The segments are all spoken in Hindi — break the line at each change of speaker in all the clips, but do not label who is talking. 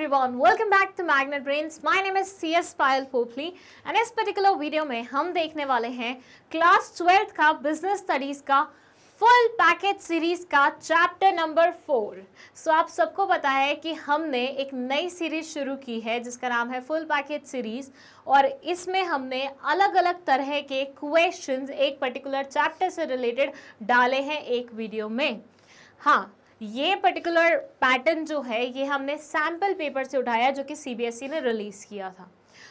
everyone, welcome back to Magnet Brains. My name is CS Payal Popli and इस particular video में हम देखने वाले हैं क्लास ट्वेल्थ का बिजनेस स्टडीज का फुल पैकेज सीरीज का चैप्टर नंबर फोर सो आप सबको पता है कि हमने एक नई सीरीज शुरू की है जिसका नाम है फुल पैकेज सीरीज और इसमें हमने अलग अलग तरह के क्वेश्चंस एक पर्टिकुलर चैप्टर से रिलेटेड डाले हैं एक वीडियो में हाँ ये पर्टिकुलर पैटर्न जो है ये हमने सैम्पल पेपर से उठाया जो कि सीबीएसई e ने रिलीज़ किया था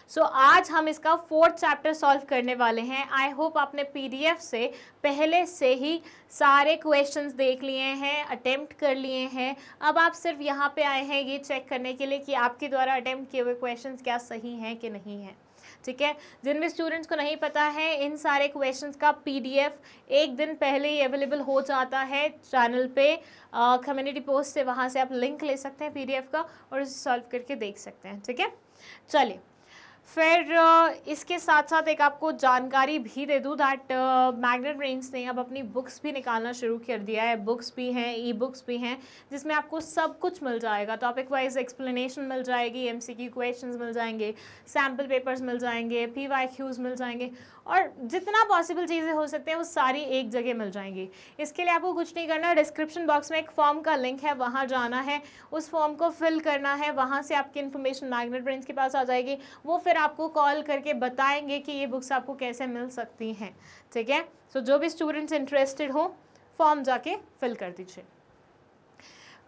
सो so, आज हम इसका फोर्थ चैप्टर सॉल्व करने वाले हैं आई होप आपने पीडीएफ से पहले से ही सारे क्वेश्चंस देख लिए हैं अटेम्प्ट कर लिए हैं अब आप सिर्फ यहाँ पे आए हैं ये चेक करने के लिए कि आपके द्वारा अटेम्प्ट किए हुए क्वेश्चंस क्या सही हैं कि नहीं हैं ठीक है जिन भी स्टूडेंट्स को नहीं पता है इन सारे क्वेश्चंस का पीडीएफ एक दिन पहले ही अवेलेबल हो जाता है चैनल पे कम्युनिटी पोस्ट से वहाँ से आप लिंक ले सकते हैं पीडीएफ का और उसे सॉल्व करके देख सकते हैं ठीक है चलिए फिर इसके साथ साथ एक आपको जानकारी भी दे दूँ दैट मैग्नेट रेंज ने अब अपनी बुक्स भी निकालना शुरू कर दिया है बुक्स भी हैं ई बुक्स भी हैं जिसमें आपको सब कुछ मिल जाएगा टॉपिक वाइज एक्सप्लेनेशन मिल जाएगी एमसीक्यू क्वेश्चंस मिल जाएंगे सैम्पल पेपर्स मिल जाएंगे पी वाई क्यूज़ मिल जाएंगे और जितना पॉसिबल चीज़ें हो सकते हैं वो सारी एक जगह मिल जाएंगी इसके लिए आपको कुछ नहीं करना डिस्क्रिप्शन बॉक्स में एक फॉर्म का लिंक है वहाँ जाना है उस फॉर्म को फिल करना है वहाँ से आपकी इन्फॉर्मेशन मैग्नेट ब्रेंस के पास आ जाएगी वो फिर आपको कॉल करके बताएंगे कि ये बुक्स आपको कैसे मिल सकती हैं ठीक है सो so, जो भी स्टूडेंट्स इंटरेस्टेड हो फॉर्म जाके फिल कर दीजिए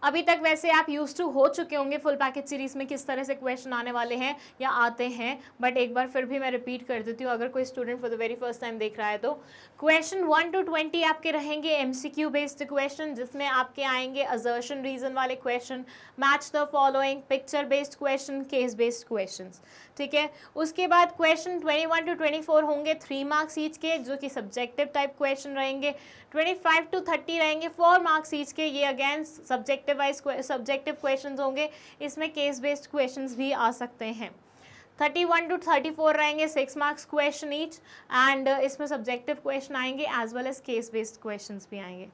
अभी तक वैसे आप यूज टू हो चुके होंगे फुल पैकेज सीरीज में किस तरह से क्वेश्चन आने वाले हैं या आते हैं बट एक बार फिर भी मैं रिपीट कर देती हूँ अगर कोई student for the very first time देख रहा है तो क्वेश्चन वन टू ट्वेंटी आपके रहेंगे एम बेस्ड क्वेश्चन जिसमें आपके आएंगे अजर्शन रीजन वाले question match the following picture based question case based question ठीक है उसके बाद क्वेश्चन 21 टू 24 होंगे थ्री मार्क्स ईच के जो कि सब्जेक्टिव टाइप क्वेश्चन रहेंगे 25 टू 30 रहेंगे फोर मार्क्स ईच के ये again subjective wise subjective question होंगे इसमें केस बेस्ड क्वेश्चन भी आ सकते हैं thirty one two thirty four रहेंगे six marks question each and इसमें सब्जेक्टिव क्वेश्चन आएंगे as well as case based question भी आएंगे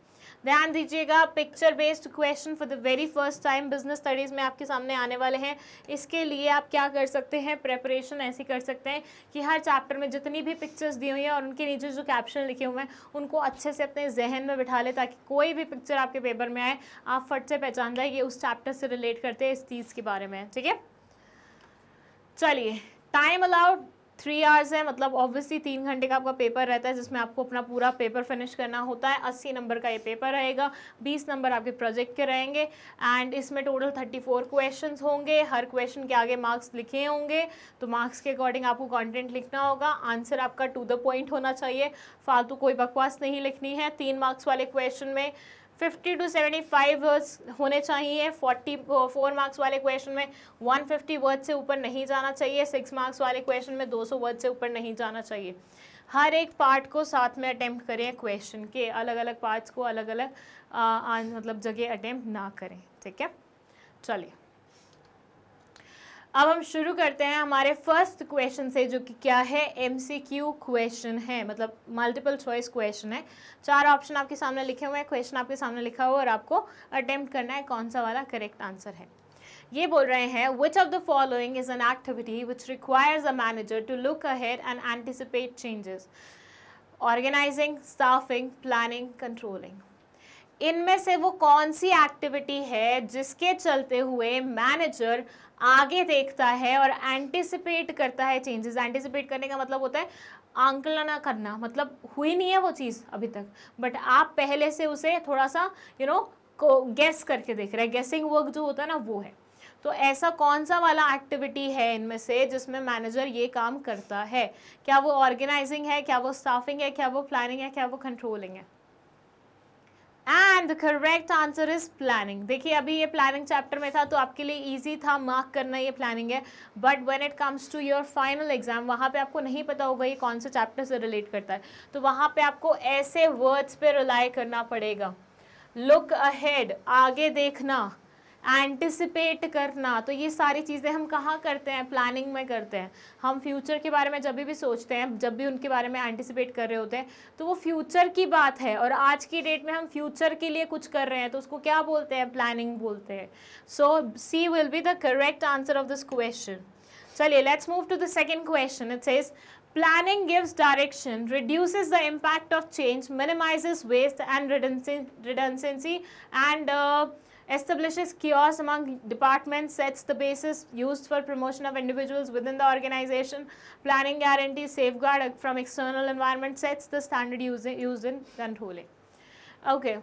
ध्यान दीजिएगा picture based question for the very first time business studies में आपके सामने आने वाले हैं इसके लिए आप क्या कर सकते हैं प्रेपरेशन ऐसी कर सकते हैं कि हर चैप्टर में जितनी भी पिक्चर्स दी हुई हैं और उनके नीचे जो कैप्शन लिखे हुए हैं उनको अच्छे से अपने जहन में बिठा लें ताकि कोई भी पिक्चर आपके पेपर में आए आप फट से पहचान जाए ये उस चैप्टर से रिलेट करते हैं इस चीज़ के बारे में ठीक है चलिए टाइम अलाउड थ्री आवर्स है मतलब ऑब्वियसली तीन घंटे का आपका पेपर रहता है जिसमें आपको अपना पूरा पेपर फिनिश करना होता है अस्सी नंबर का ये पेपर रहेगा बीस नंबर आपके प्रोजेक्ट के रहेंगे एंड इसमें टोटल थर्टी फोर क्वेश्चन होंगे हर क्वेश्चन के आगे मार्क्स लिखे होंगे तो मार्क्स के अकॉर्डिंग आपको कॉन्टेंट लिखना होगा आंसर आपका टू द पॉइंट होना चाहिए फालतू कोई बकवास नहीं लिखनी है तीन मार्क्स वाले क्वेश्चन में फिफ्टी टू फाइव वर्ड्स होने चाहिए फोर्टी फोर मार्क्स वाले क्वेश्चन में वन फिफ्टी वर्ड से ऊपर नहीं जाना चाहिए सिक्स मार्क्स वाले क्वेश्चन में दो सौ वर्ड से ऊपर नहीं जाना चाहिए हर एक पार्ट को साथ में अटैम्प्ट करें क्वेश्चन के अलग अलग पार्ट्स को अलग अलग आ, आ, मतलब जगह अटैम्प्ट ना करें ठीक है चलिए अब हम शुरू करते हैं हमारे फर्स्ट क्वेश्चन से जो कि क्या है एमसीक्यू क्वेश्चन है मतलब मल्टीपल चॉइस क्वेश्चन है चार ऑप्शन आपके सामने लिखे हुए हैं क्वेश्चन आपके सामने लिखा हुआ है और आपको अटेम्प्ट करना है कौन सा वाला करेक्ट आंसर है ये बोल रहे हैं which of the following is an activity which requires a manager to look ahead and anticipate changes organising staffing planning controlling इनमें से वो कौन सी एक्टिविटी है जिसके चलते हुए मैनेजर आगे देखता है और एंटिसिपेट करता है चेंजेस एंटिसिपेट करने का मतलब होता है आंकलन करना मतलब हुई नहीं है वो चीज़ अभी तक बट आप पहले से उसे थोड़ा सा यू नो को गेस करके देख रहे हैं गेसिंग वर्क जो होता है ना वो है तो ऐसा कौन सा वाला एक्टिविटी है इनमें से जिसमें मैनेजर ये काम करता है क्या वो ऑर्गेनाइजिंग है क्या वो स्टाफिंग है क्या वो प्लानिंग है क्या वो कंट्रोलिंग है and the correct answer is planning देखिए अभी ये प्लानिंग चैप्टर में था तो आपके लिए ईजी था मार्क करना ये प्लानिंग है but when it comes to your final exam वहाँ पे आपको नहीं पता होगा ये कौन से चैप्टर से रिलेट करता है तो वहाँ पे आपको ऐसे वर्ड्स पे रिलाई करना पड़ेगा लुक अहेड आगे देखना एंटिसिपेट करना तो ये सारी चीज़ें हम कहाँ करते हैं प्लानिंग में करते हैं हम फ्यूचर के बारे में जब भी सोचते हैं जब भी उनके बारे में एंटिसिपेट कर रहे होते हैं तो वो फ्यूचर की बात है और आज की डेट में हम फ्यूचर के लिए कुछ कर रहे हैं तो उसको क्या बोलते हैं प्लानिंग बोलते हैं so C will be the correct answer of this question चलिए let's move to the second question it's is planning gives direction reduces the impact of change minimise waste and redundancy and establishes kiosks among departments, sets the basis used for promotion of individuals within the organization, planning guarantees, safeguard from external environment, sets the standard using, used in controlling. Okay.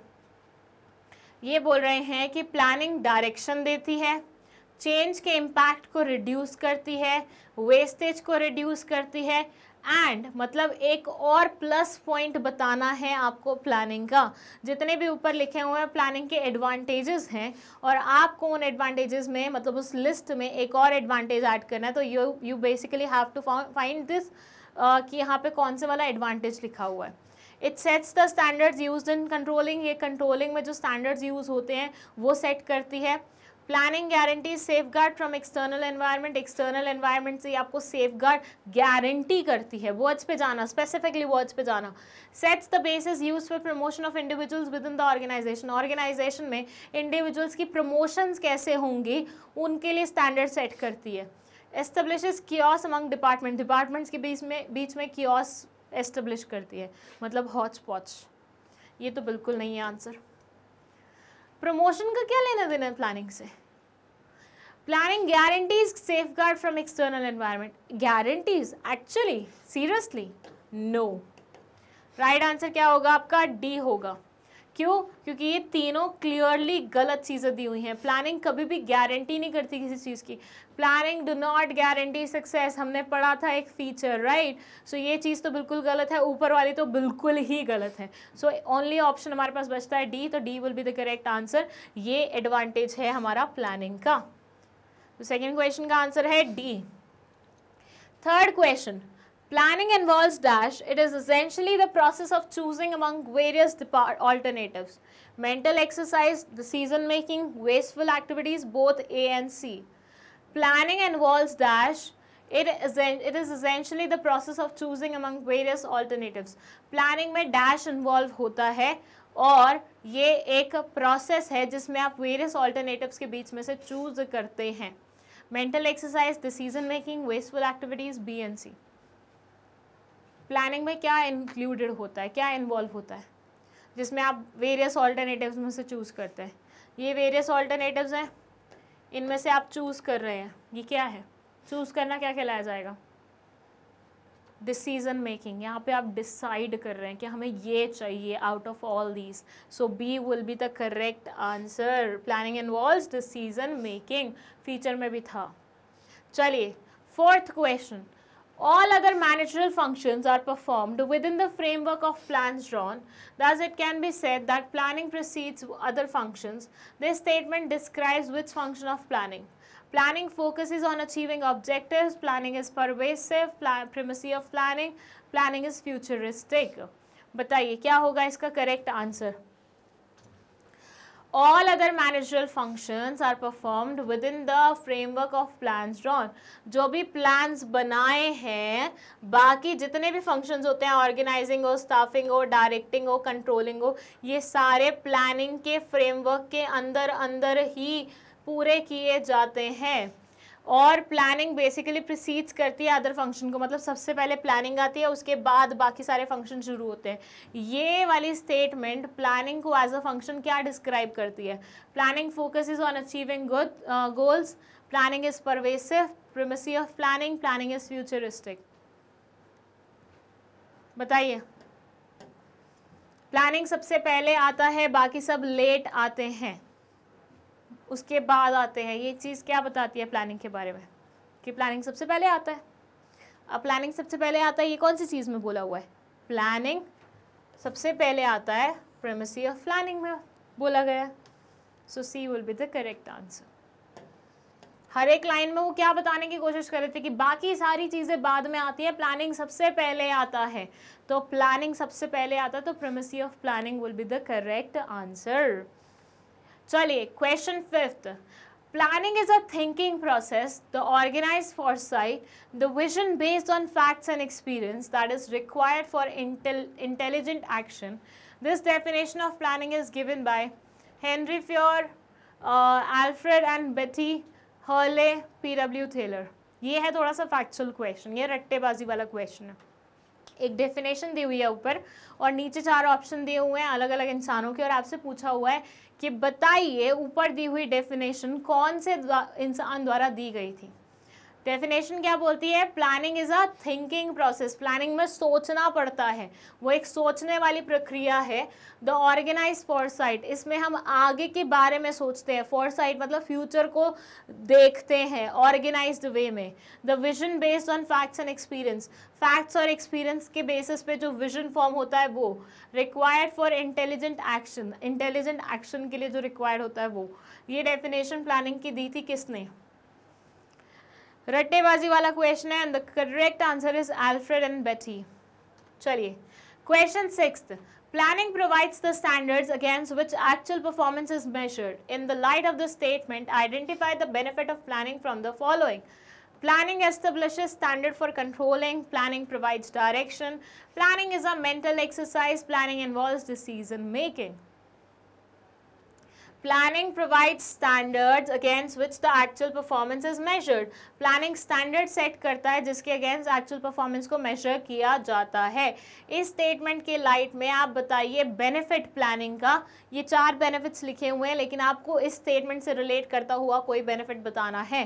ये बोल रहे हैं कि प्लानिंग डायरेक्शन देती है चेंज के इम्पैक्ट को रिड्यूस करती है वेस्टेज को रिड्यूस करती है एंड मतलब एक और प्लस पॉइंट बताना है आपको प्लानिंग का जितने भी ऊपर लिखे हुए हैं प्लानिंग के एडवांटेजेस हैं और आपको उन एडवांटेजेस में मतलब उस लिस्ट में एक और एडवांटेज ऐड करना है तो you you basically have to find this कि यहाँ पे कौन से वाला एडवांटेज लिखा हुआ है it sets the standards used in controlling ये कंट्रोलिंग में जो स्टैंडर्ड्स यूज़ होते हैं वो सेट करती है planning guarantee safeguard from external environment external environment से आपको सेफ गार्ड गारंटी करती है वर्ड्स पे जाना स्पेसिफिकली वर्ड्स पे जाना sets the basis used for promotion of individuals within the organisation organisation में इंडिविजुअल्स की प्रमोशंस कैसे होंगी उनके लिए स्टैंडर्ड सेट करती है establish chaos among department departments के बीच में बीच में क्योस एस्टेब्लिश करती है मतलब हॉच पॉच ये तो बिल्कुल नहीं है आंसर प्रमोशन का क्या लेना देना है प्लानिंग से planning guarantees safeguard from external environment guarantees actually seriously no right answer क्या होगा आपका डी होगा क्यों क्योंकि ये तीनों क्लियरली गलत चीज़ें दी हुई हैं प्लानिंग कभी भी गारंटी नहीं करती किसी चीज़ की planning do not guarantee success हमने पढ़ा था एक फीचर राइट सो ये चीज़ तो बिल्कुल गलत है ऊपर वाली तो बिल्कुल ही गलत है सो ओनली ऑप्शन हमारे पास बचता है डी तो D will be the correct answer ये एडवांटेज है हमारा प्लानिंग का तो सेकेंड क्वेश्चन का आंसर है D third question Planning involves dash. It is essentially the process of choosing among various alternatives. Mental exercise, decision making, wasteful activities, both A and C. Planning involves dash. It is, it is essentially the process of choosing among various alternatives. Planning may dash involve होता hai और ये एक process है जिसमें आप various alternatives के बीच में से choose करते हैं. Mental exercise, decision making, wasteful activities, B and C. Planning में क्या इंक्लूडेड होता है क्या इन्वॉल्व होता है जिसमें आप वेरियस ऑल्टरनेटिव्स में से चूज़ करते हैं ये वेरियस ऑल्टरनेटिव्स हैं इनमें से आप चूज़ कर रहे हैं ये क्या है चूज़ करना क्या कहलाया जाएगा डिसीज़न मेकिंग यहाँ पे आप डिसाइड कर रहे हैं कि हमें ये चाहिए out of all these so B will be the correct answer planning involve decision making feature में भी था चलिए fourth question All other managerial functions are performed within the framework of plans drawn. Thus, it can be said that planning precedes other functions. This statement describes which function of planning. Planning focuses on achieving objectives. Planning is pervasive. primacy of planning. Planning is futuristic. बताइए क्या होगा इसका correct answer? all other managerial functions are performed within the framework of plans drawn जो भी plans बनाए हैं बाकी जितने भी functions होते हैं organizing हो staffing हो directing हो controlling हो ये सारे planning के framework के अंदर अंदर ही पूरे किए जाते हैं और प्लानिंग बेसिकली प्रोसीड्स करती है अदर फंक्शन को मतलब सबसे पहले प्लानिंग आती है उसके बाद बाकी सारे फंक्शन शुरू होते हैं ये वाली स्टेटमेंट प्लानिंग को एज अ फंक्शन क्या डिस्क्राइब करती है planning focus is on achieving good goals planning is pervasive primacy of planning planning is futuristic बताइए प्लानिंग सबसे पहले आता है बाकी सब लेट आते हैं उसके बाद आते हैं ये चीज़ क्या बताती है प्लानिंग के बारे में कि प्लानिंग सबसे पहले आता है अब प्लानिंग सबसे पहले आता है ये कौन सी चीज़ में बोला हुआ है प्लानिंग सबसे पहले आता है प्रेमसी ऑफ प्लानिंग में बोला गया so C will be the correct answer हर एक लाइन में वो क्या बताने की कोशिश कर रहे थे कि बाकी सारी चीज़ें बाद में आती है प्लानिंग सबसे पहले आता है तो प्लानिंग सबसे पहले आता है तो primacy of planning will be the correct answer चलिए question fifth planning is a thinking process the organise foresight the vision based on facts and experience that is required for intelligent action this definition of planning is given by Henry Fayol Alfred and Beatty Hurley P W Taylor ये है थोड़ा सा फैक्चुअल क्वेश्चन ये रट्टेबाजी वाला क्वेश्चन है एक डेफिनेशन दी हुई है ऊपर और नीचे चार ऑप्शन दिए हुए हैं अलग अलग इंसानों के और आपसे पूछा हुआ है कि बताइए ऊपर दी हुई डेफिनेशन कौन से इंसान द्वारा दी गई थी डेफिनेशन क्या बोलती है planning is a thinking process planning में सोचना पड़ता है वो एक सोचने वाली प्रक्रिया है द ऑर्गेनाइज फॉरसाइट इसमें हम आगे के बारे में सोचते हैं साइट मतलब फ्यूचर को देखते हैं ऑर्गेनाइज वे में the vision based on facts and experience facts और एक्सपीरियंस के बेसिस पे जो विजन फॉर्म होता है वो required for intelligent action intelligent action के लिए जो रिक्वायर्ड होता है वो ये डेफिनेशन प्लानिंग की दी थी किसने रट्टेबाजी वाला क्वेश्चन है and the correct answer is Alfred and Betty चलिए question six planning provides the standards against which actual performance is measured in the light of the statement identify the benefit of planning from the following प्लानिंग establishes standard for controlling planning provides direction planning is a mental exercise planning involves decision making Planning provides standards against which the actual performance is measured. Planning standard set karta hai jiske against actual performance ko measure kiya jata hai is statement ke light mein aap bataiye benefit planning ka ye char benefits likhe hue hain lekin aapko is statement se relate karta hua koi benefit बताना है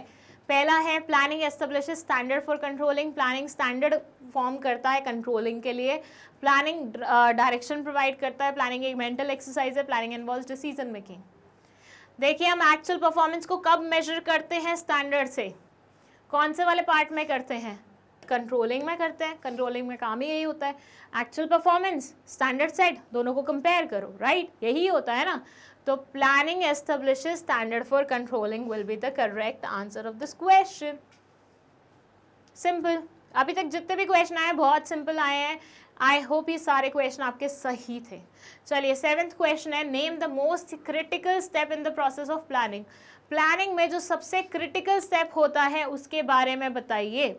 पहला है planning establish standard for controlling planning standard form करता है कंट्रोलिंग के लिए प्लानिंग डायरेक्शन प्रोवाइड करता है प्लानिंग एक मेंटल एक्सरसाइज है प्लानिंग इन्वॉल्व डिसीजन मेकिंग देखिए हम एक्चुअल परफॉर्मेंस को कब मेजर करते हैं स्टैंडर्ड से कौन से वाले पार्ट में करते हैं कंट्रोलिंग में करते हैं कंट्रोलिंग में काम ही यही होता है एक्चुअल परफॉर्मेंस स्टैंडर्ड सेट दोनों को कंपेयर करो राइट right? यही होता है ना तो planning establish standard for controlling will be the correct answer of this question simple अभी तक जितने भी क्वेश्चन आए बहुत सिंपल आए हैं आई होप ये सारे क्वेश्चन आपके सही थे चलिए सेवेंथ क्वेश्चन है name the most critical step in the process of planning planning में जो सबसे क्रिटिकल स्टेप होता है उसके बारे में बताइए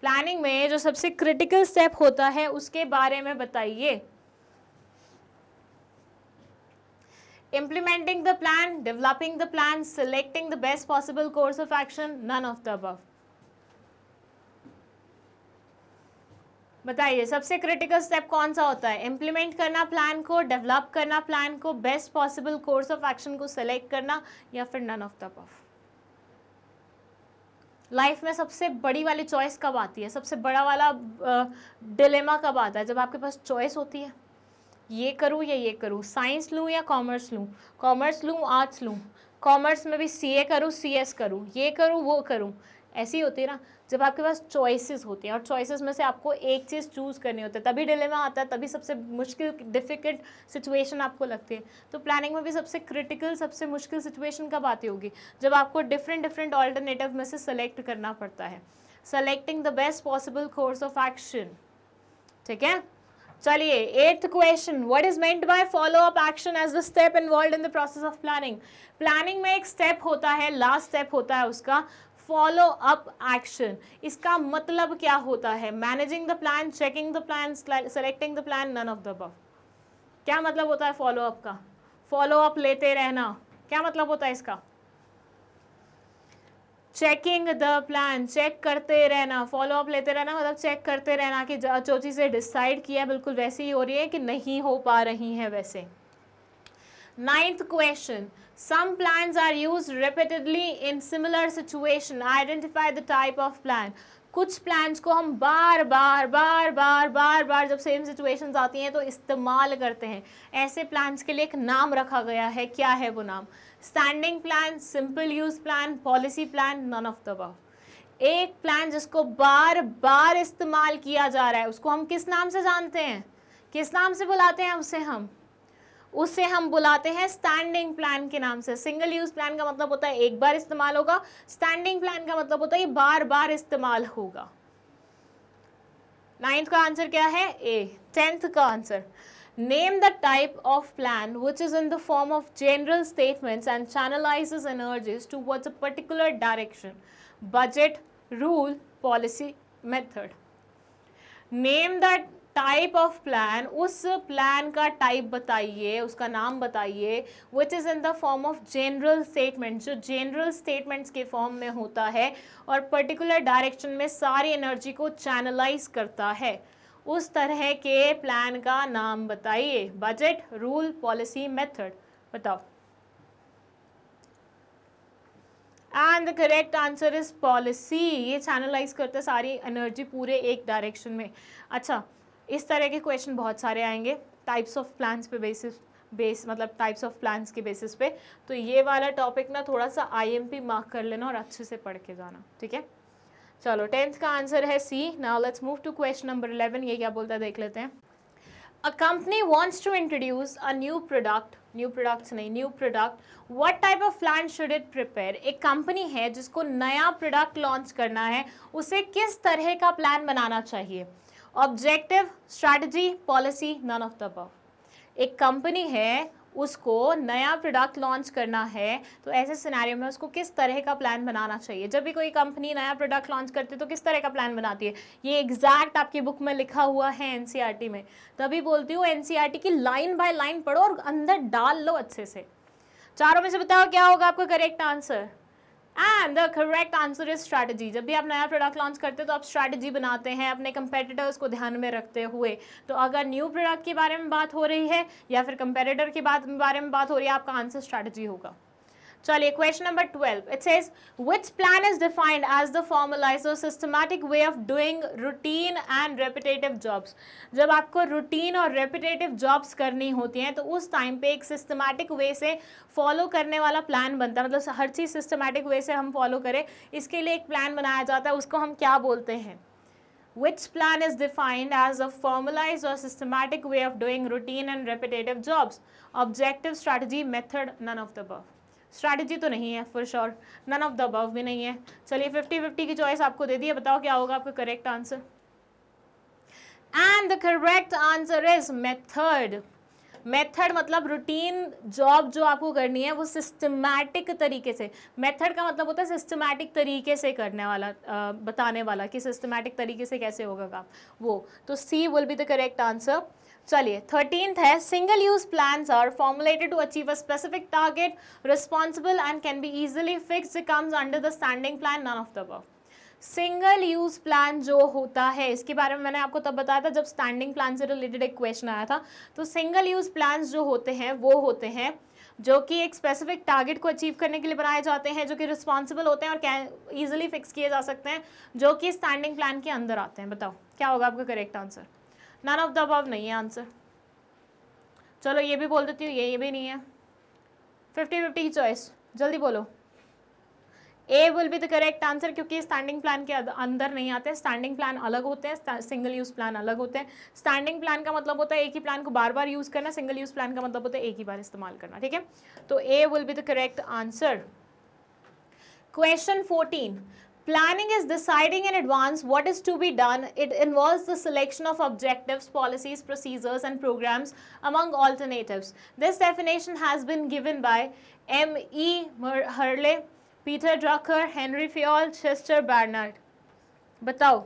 प्लानिंग में जो सबसे क्रिटिकल स्टेप होता है उसके बारे में बताइए implementing the plan developing the plan selecting the best possible course of action none of the अब बताइए सबसे क्रिटिकल स्टेप कौन सा होता है इम्प्लीमेंट करना प्लान को डेवलप करना प्लान को best possible course of action को सिलेक्ट करना या फिर none of the above life में सबसे बड़ी वाली चॉइस कब आती है सबसे बड़ा वाला डिलेमा कब आता है जब आपके पास चॉइस होती है ये करूँ या ये करूँ साइंस लूँ या कॉमर्स लूँ कॉमर्स लूँ आर्ट्स लूँ कॉमर्स में भी सी ए करूँ सी एस करूँ ये करूँ वो करूँ ऐसे ही होती है ना जब आपके पास चॉइसेस होती हैं और चॉइसेस में से आपको एक चीज़ चूज़ करनी होती है तभी डिलेमा आता है तभी सबसे मुश्किल डिफ़िकल्ट सिचुएशन आपको लगती है तो प्लानिंग में भी सबसे क्रिटिकल सबसे मुश्किल सिचुएशन कब आती होगी जब आपको डिफरेंट डिफरेंट ऑल्टरनेटिव में से सेलेक्ट करना पड़ता है selecting the best possible course of action ठीक है चलिए eighth question what is meant by follow up action as the step involve in the process of planning planning में एक स्टेप होता है लास्ट स्टेप होता है उसका फॉलो अप एक्शन इसका मतलब क्या होता है managing the plan checking the plan selecting the plan none of the above क्या मतलब होता है फॉलो अप का फॉलो अप लेते रहना क्या मतलब होता है इसका चेकिंग द प्लान चेक करते रहना फॉलो अप लेते रहना मतलब चेक करते रहना कि जो चीज़ें डिसाइड किया बिल्कुल वैसे ही हो रही है कि नहीं हो पा रही हैं वैसे Ninth question. Some plants are used repeatedly in similar situation. Identify the type of plant. कुछ प्लांट्स को हम बार बार बार बार बार बार जब सेम सिचुएशंस आती हैं तो इस्तेमाल करते हैं ऐसे प्लान्स के लिए एक नाम रखा गया है क्या है वो नाम standing plan simple use plan policy plan none of the above एक प्लान जिसको बार बार इस्तेमाल किया जा रहा है उसको हम किस नाम से जानते हैं किस नाम से बुलाते हैं उसे हम उसे हम बुलाते हैं स्टैंडिंग प्लान के नाम से सिंगल यूज प्लान का मतलब होता है एक बार इस्तेमाल होगा स्टैंडिंग प्लान का मतलब होता है बार बार इस्तेमाल होगा नाइन्थ का आंसर क्या है ए टेंथ का answer name the type of plan which is in the form of general statement and channelise energies towards a particular direction budget rule policy method name that type of plan उस प्लान का टाइप बताइए उसका नाम बताइए which is in the form of general statement जो जनरल स्टेटमेंट्स के फॉर्म में होता है और पर्टिकुलर डायरेक्शन में सारी एनर्जी को चैनलाइज करता है उस तरह के प्लान का नाम बताइए बजट रूल पॉलिसी मेथड बताओ and the correct answer is policy ये चैनलाइज करता है सारी एनर्जी पूरे एक डायरेक्शन में अच्छा इस तरह के क्वेश्चन बहुत सारे आएंगे टाइप्स ऑफ प्लान्स पे बेसिस बेस मतलब टाइप्स ऑफ प्लान्स के बेसिस पे तो ये वाला टॉपिक ना थोड़ा सा आईएमपी मार्क कर लेना और अच्छे से पढ़ के जाना ठीक है चलो टेंथ का आंसर है C now let's move to question number eleven ये क्या बोलता है देख लेते हैं a company wants to introduce a new product new products नहीं new product what type of plan should it prepare एक कंपनी है जिसको नया प्रोडक्ट लॉन्च करना है उसे किस तरह का प्लान बनाना चाहिए objective strategy policy none of the above एक कंपनी है उसको नया प्रोडक्ट लॉन्च करना है तो ऐसे सिनेरियो में उसको किस तरह का प्लान बनाना चाहिए जब भी कोई कंपनी नया प्रोडक्ट लॉन्च करती है तो किस तरह का प्लान बनाती है ये एग्जैक्ट आपकी बुक में लिखा हुआ है एन e में तभी बोलती हूँ एन e की लाइन बाय लाइन पढ़ो और अंदर डाल लो अच्छे से चारों में से बताओ क्या होगा आपका correct answer and the correct answer is strategy जब भी आप नया प्रोडक्ट लॉन्च करते हो तो आप स्ट्रैटेजी बनाते हैं अपने कंपेटिटर्स को ध्यान में रखते हुए तो अगर न्यू प्रोडक्ट के बारे में बात हो रही है या फिर कंपेटिटर के बारे में बात हो रही है आपका आंसर स्ट्रैटेजी होगा चलिए question number twelve it says which plan is defined as the formalise और systematic way of doing routine and repetitive jobs जब आपको रूटीन और रेपिटेटिव जॉब्स करनी होती हैं तो उस टाइम पे एक सिस्टमैटिक वे से फॉलो करने वाला प्लान बनता है मतलब हर चीज़ सिस्टमैटिक वे से हम फॉलो करें इसके लिए एक प्लान बनाया जाता है उसको हम क्या बोलते हैं which plan is defined as a formalized or systematic way of doing routine and repetitive jobs objective strategy method none of the above strategy तो नहीं है for sure none of the above भी नहीं है चलिए फिफ्टी फिफ्टी की चॉइस आपको दे दी है बताओ क्या होगा आपका correct answer and the correct answer is method method मतलब रूटीन जॉब जो आपको करनी है वो सिस्टमैटिक तरीके से मेथड का मतलब होता है सिस्टमैटिक तरीके से करने वाला आ, बताने वाला कि सिस्टमैटिक तरीके से कैसे होगा काम वो तो C will be the correct answer चलिए थर्टींथ है single use plan are formulated to achieve a specific target responsible and can be easily fix comes under the standing plan none of the work single use plan जो होता है इसके बारे में मैंने आपको तब बताया था जब स्टैंडिंग प्लान से रिलेटेड एक क्वेश्चन आया था तो सिंगल यूज प्लान जो होते हैं वो होते हैं जो कि एक स्पेसिफिक टारगेट को अचीव करने के लिए बनाए जाते हैं जो कि रिस्पॉन्सिबल होते हैं और कैन ईजिली फिक्स किए जा सकते हैं जो कि स्टैंडिंग प्लान के अंदर आते हैं बताओ क्या होगा आपका correct answer none of the above नहीं है आंसर चलो ये भी बोल देती हूँ ये ये भी नहीं है फिफ्टी फिफ्टी की चॉइस जल्दी बोलो A will be the correct answer क्योंकि स्टैंडिंग प्लान के अंदर नहीं आते स्टैंडिंग प्लान अलग होते हैं सिंगल यूज़ प्लान अलग होते हैं स्टैंडिंग प्लान का मतलब होता है एक ही प्लान को बार बार यूज़ करना सिंगल यूज़ प्लान का मतलब होता है एक ही बार इस्तेमाल करना ठीक है तो A will be the correct answer question fourteen Planning is deciding in advance what is to be done. It involves the selection of objectives, policies, procedures and programs among alternatives. This definition has been given by M. E. Hurley, Peter Drucker, Henry Fiol, Chester Barnard. Batao.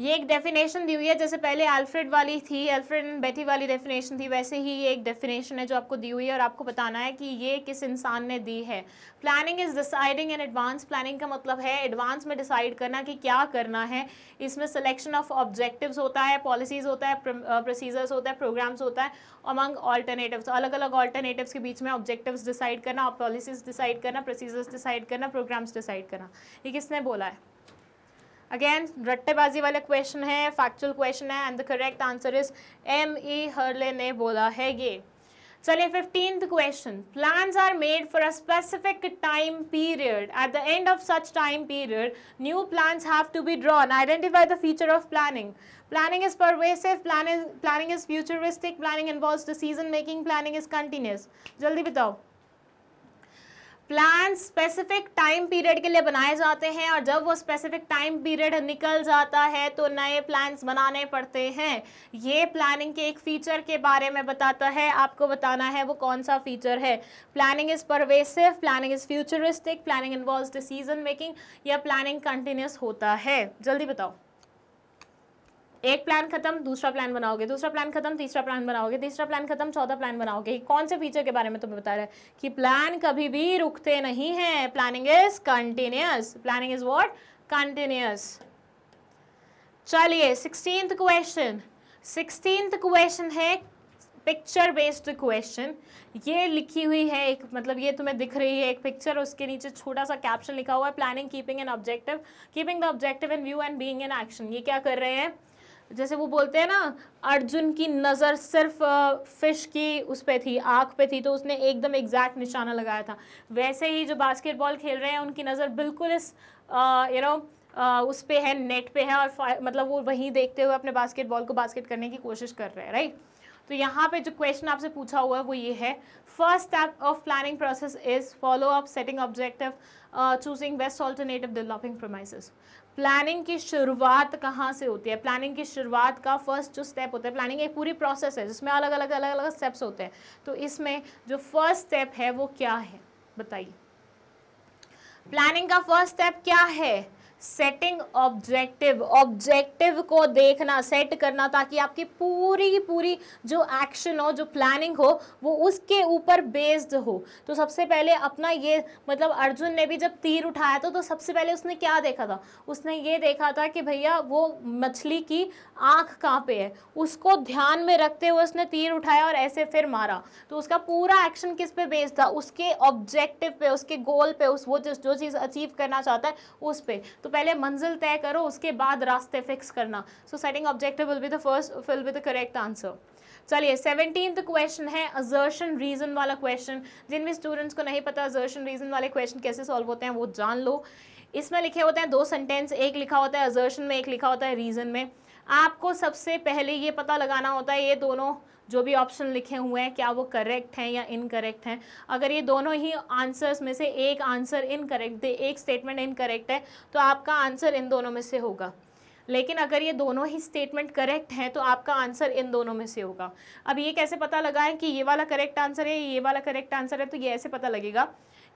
ये एक डेफिनेशन दी हुई है जैसे पहले अल्फ्रेड वाली थी अल्फ्रेड एंड बेटी वाली डेफिनेशन थी वैसे ही ये एक डेफिनेशन है जो आपको दी हुई है और आपको बताना है कि ये किस इंसान ने दी है planning is deciding and advance planning का मतलब है एडवांस में डिसाइड करना कि क्या करना है इसमें सिलेक्शन ऑफ ऑब्जेक्टिव्स होता है पॉलिसीज़ होता है प्रोसीजर्स होता है प्रोग्राम्स होता है अमंग ऑल्टरनेटिव अलग अलग ऑल्टरनेटिव के बीच में ऑब्जेक्टिव डिसाइड करना पॉलिसीज़ डिसाइड करना प्रोसीजर्स डिसाइड करना प्रोग्राम्स डिसाइड करना ये किसने बोला है अगेन रट्टेबाजी वाले क्वेश्चन है फैक्चुअल क्वेश्चन है and the correct answer is M E Hurley ने बोला है ये चलिए fifteenth question plans are made for a specific time period at the end of such time period new plans have to be drawn identify the feature of planning planning is pervasive planning planning is futuristic planning involve the decision making planning is continuous जल्दी बताओ प्लान स्पेसिफिक टाइम पीरियड के लिए बनाए जाते हैं और जब वो स्पेसिफिक टाइम पीरियड निकल जाता है तो नए प्लान्स बनाने पड़ते हैं ये प्लानिंग के एक फ़ीचर के बारे में बताता है आपको बताना है वो कौन सा फीचर है planning is pervasive planning is futuristic planning involve decision making या प्लानिंग कंटिन्यूस होता है जल्दी बताओ एक प्लान खत्म दूसरा प्लान बनाओगे दूसरा प्लान खत्म तीसरा प्लान बनाओगे तीसरा प्लान खत्म चौथा प्लान बनाओगे कौन से फीचर के बारे में तुम्हें बता रहे है कि प्लान कभी भी रुकते नहीं है planning is continuous planning is what continuous चलिए सिक्सटींथ क्वेश्चन सिक्सटींथ क्वेश्चन है पिक्चर बेस्ड क्वेश्चन ये लिखी हुई है एक मतलब ये तुम्हें दिख रही है एक पिक्चर उसके नीचे छोटा सा कैप्शन लिखा हुआ है planning keeping an objective keeping the objective in view and being in action ये क्या कर रहे हैं जैसे वो बोलते हैं ना अर्जुन की नज़र सिर्फ फिश की उस पर थी आँख पे थी तो उसने एकदम एग्जैक्ट निशाना लगाया था वैसे ही जो बास्केटबॉल खेल रहे हैं उनकी नज़र बिल्कुल इस यू नो उस पर है नेट पे है और मतलब वो वहीं देखते हुए अपने बास्केटबॉल को बास्केट करने की कोशिश कर रहे हैं राइट तो यहाँ पे जो क्वेश्चन आपसे पूछा हुआ है वो ये है first step of planning process is follow up setting objective choosing best alternative developing premise planning की शुरुआत कहाँ से होती है प्लानिंग की शुरुआत का फर्स्ट जो स्टेप होता है प्लानिंग एक पूरी प्रोसेस है जिसमें अलग अलग अलग अलग स्टेप्स होते हैं तो इसमें जो फर्स्ट स्टेप है वो क्या है बताइए प्लानिंग का फर्स्ट स्टेप क्या है सेटिंग ऑब्जेक्टिव ऑब्जेक्टिव को देखना सेट करना ताकि आपकी पूरी की पूरी जो एक्शन हो जो प्लानिंग हो वो उसके ऊपर बेस्ड हो तो सबसे पहले अपना ये मतलब अर्जुन ने भी जब तीर उठाया था तो सबसे पहले उसने क्या देखा था उसने ये देखा था कि भैया वो मछली की आँख कहाँ पे है उसको ध्यान में रखते हुए उसने तीर उठाया और ऐसे फिर मारा तो उसका पूरा एक्शन किस पे बेस्ड था उसके ऑब्जेक्टिव पे उसके गोल पे उस वो जो चीज़ अचीव करना चाहता है उस पर तो पहले मंजिल तय करो उसके बाद रास्ते फिक्स करना so setting objective will be the first will be the correct answer चलिए सेवनटीन क्वेश्चन है अजर्शन रीजन वाला क्वेश्चन जिन भी स्टूडेंट्स को नहीं पता अजर्शन रीजन वाले क्वेश्चन कैसे सॉल्व होते हैं वो जान लो इसमें लिखे होते हैं दो सेंटेंस एक लिखा होता है अजर्शन में एक लिखा होता है रीजन में आपको सबसे पहले ये पता लगाना होता है ये दोनों जो भी ऑप्शन लिखे हुए हैं क्या वो करेक्ट हैं या इनकरेक्ट हैं अगर ये दोनों ही आंसर्स में से एक आंसर इनकरेक्ट दे एक स्टेटमेंट इनकरेक्ट है तो आपका आंसर इन दोनों में से होगा लेकिन अगर ये दोनों ही स्टेटमेंट करेक्ट हैं तो आपका आंसर इन दोनों में से होगा अब ये कैसे पता लगाएं कि ये वाला करेक्ट आंसर है ये वाला करेक्ट आंसर है तो ये ऐसे पता लगेगा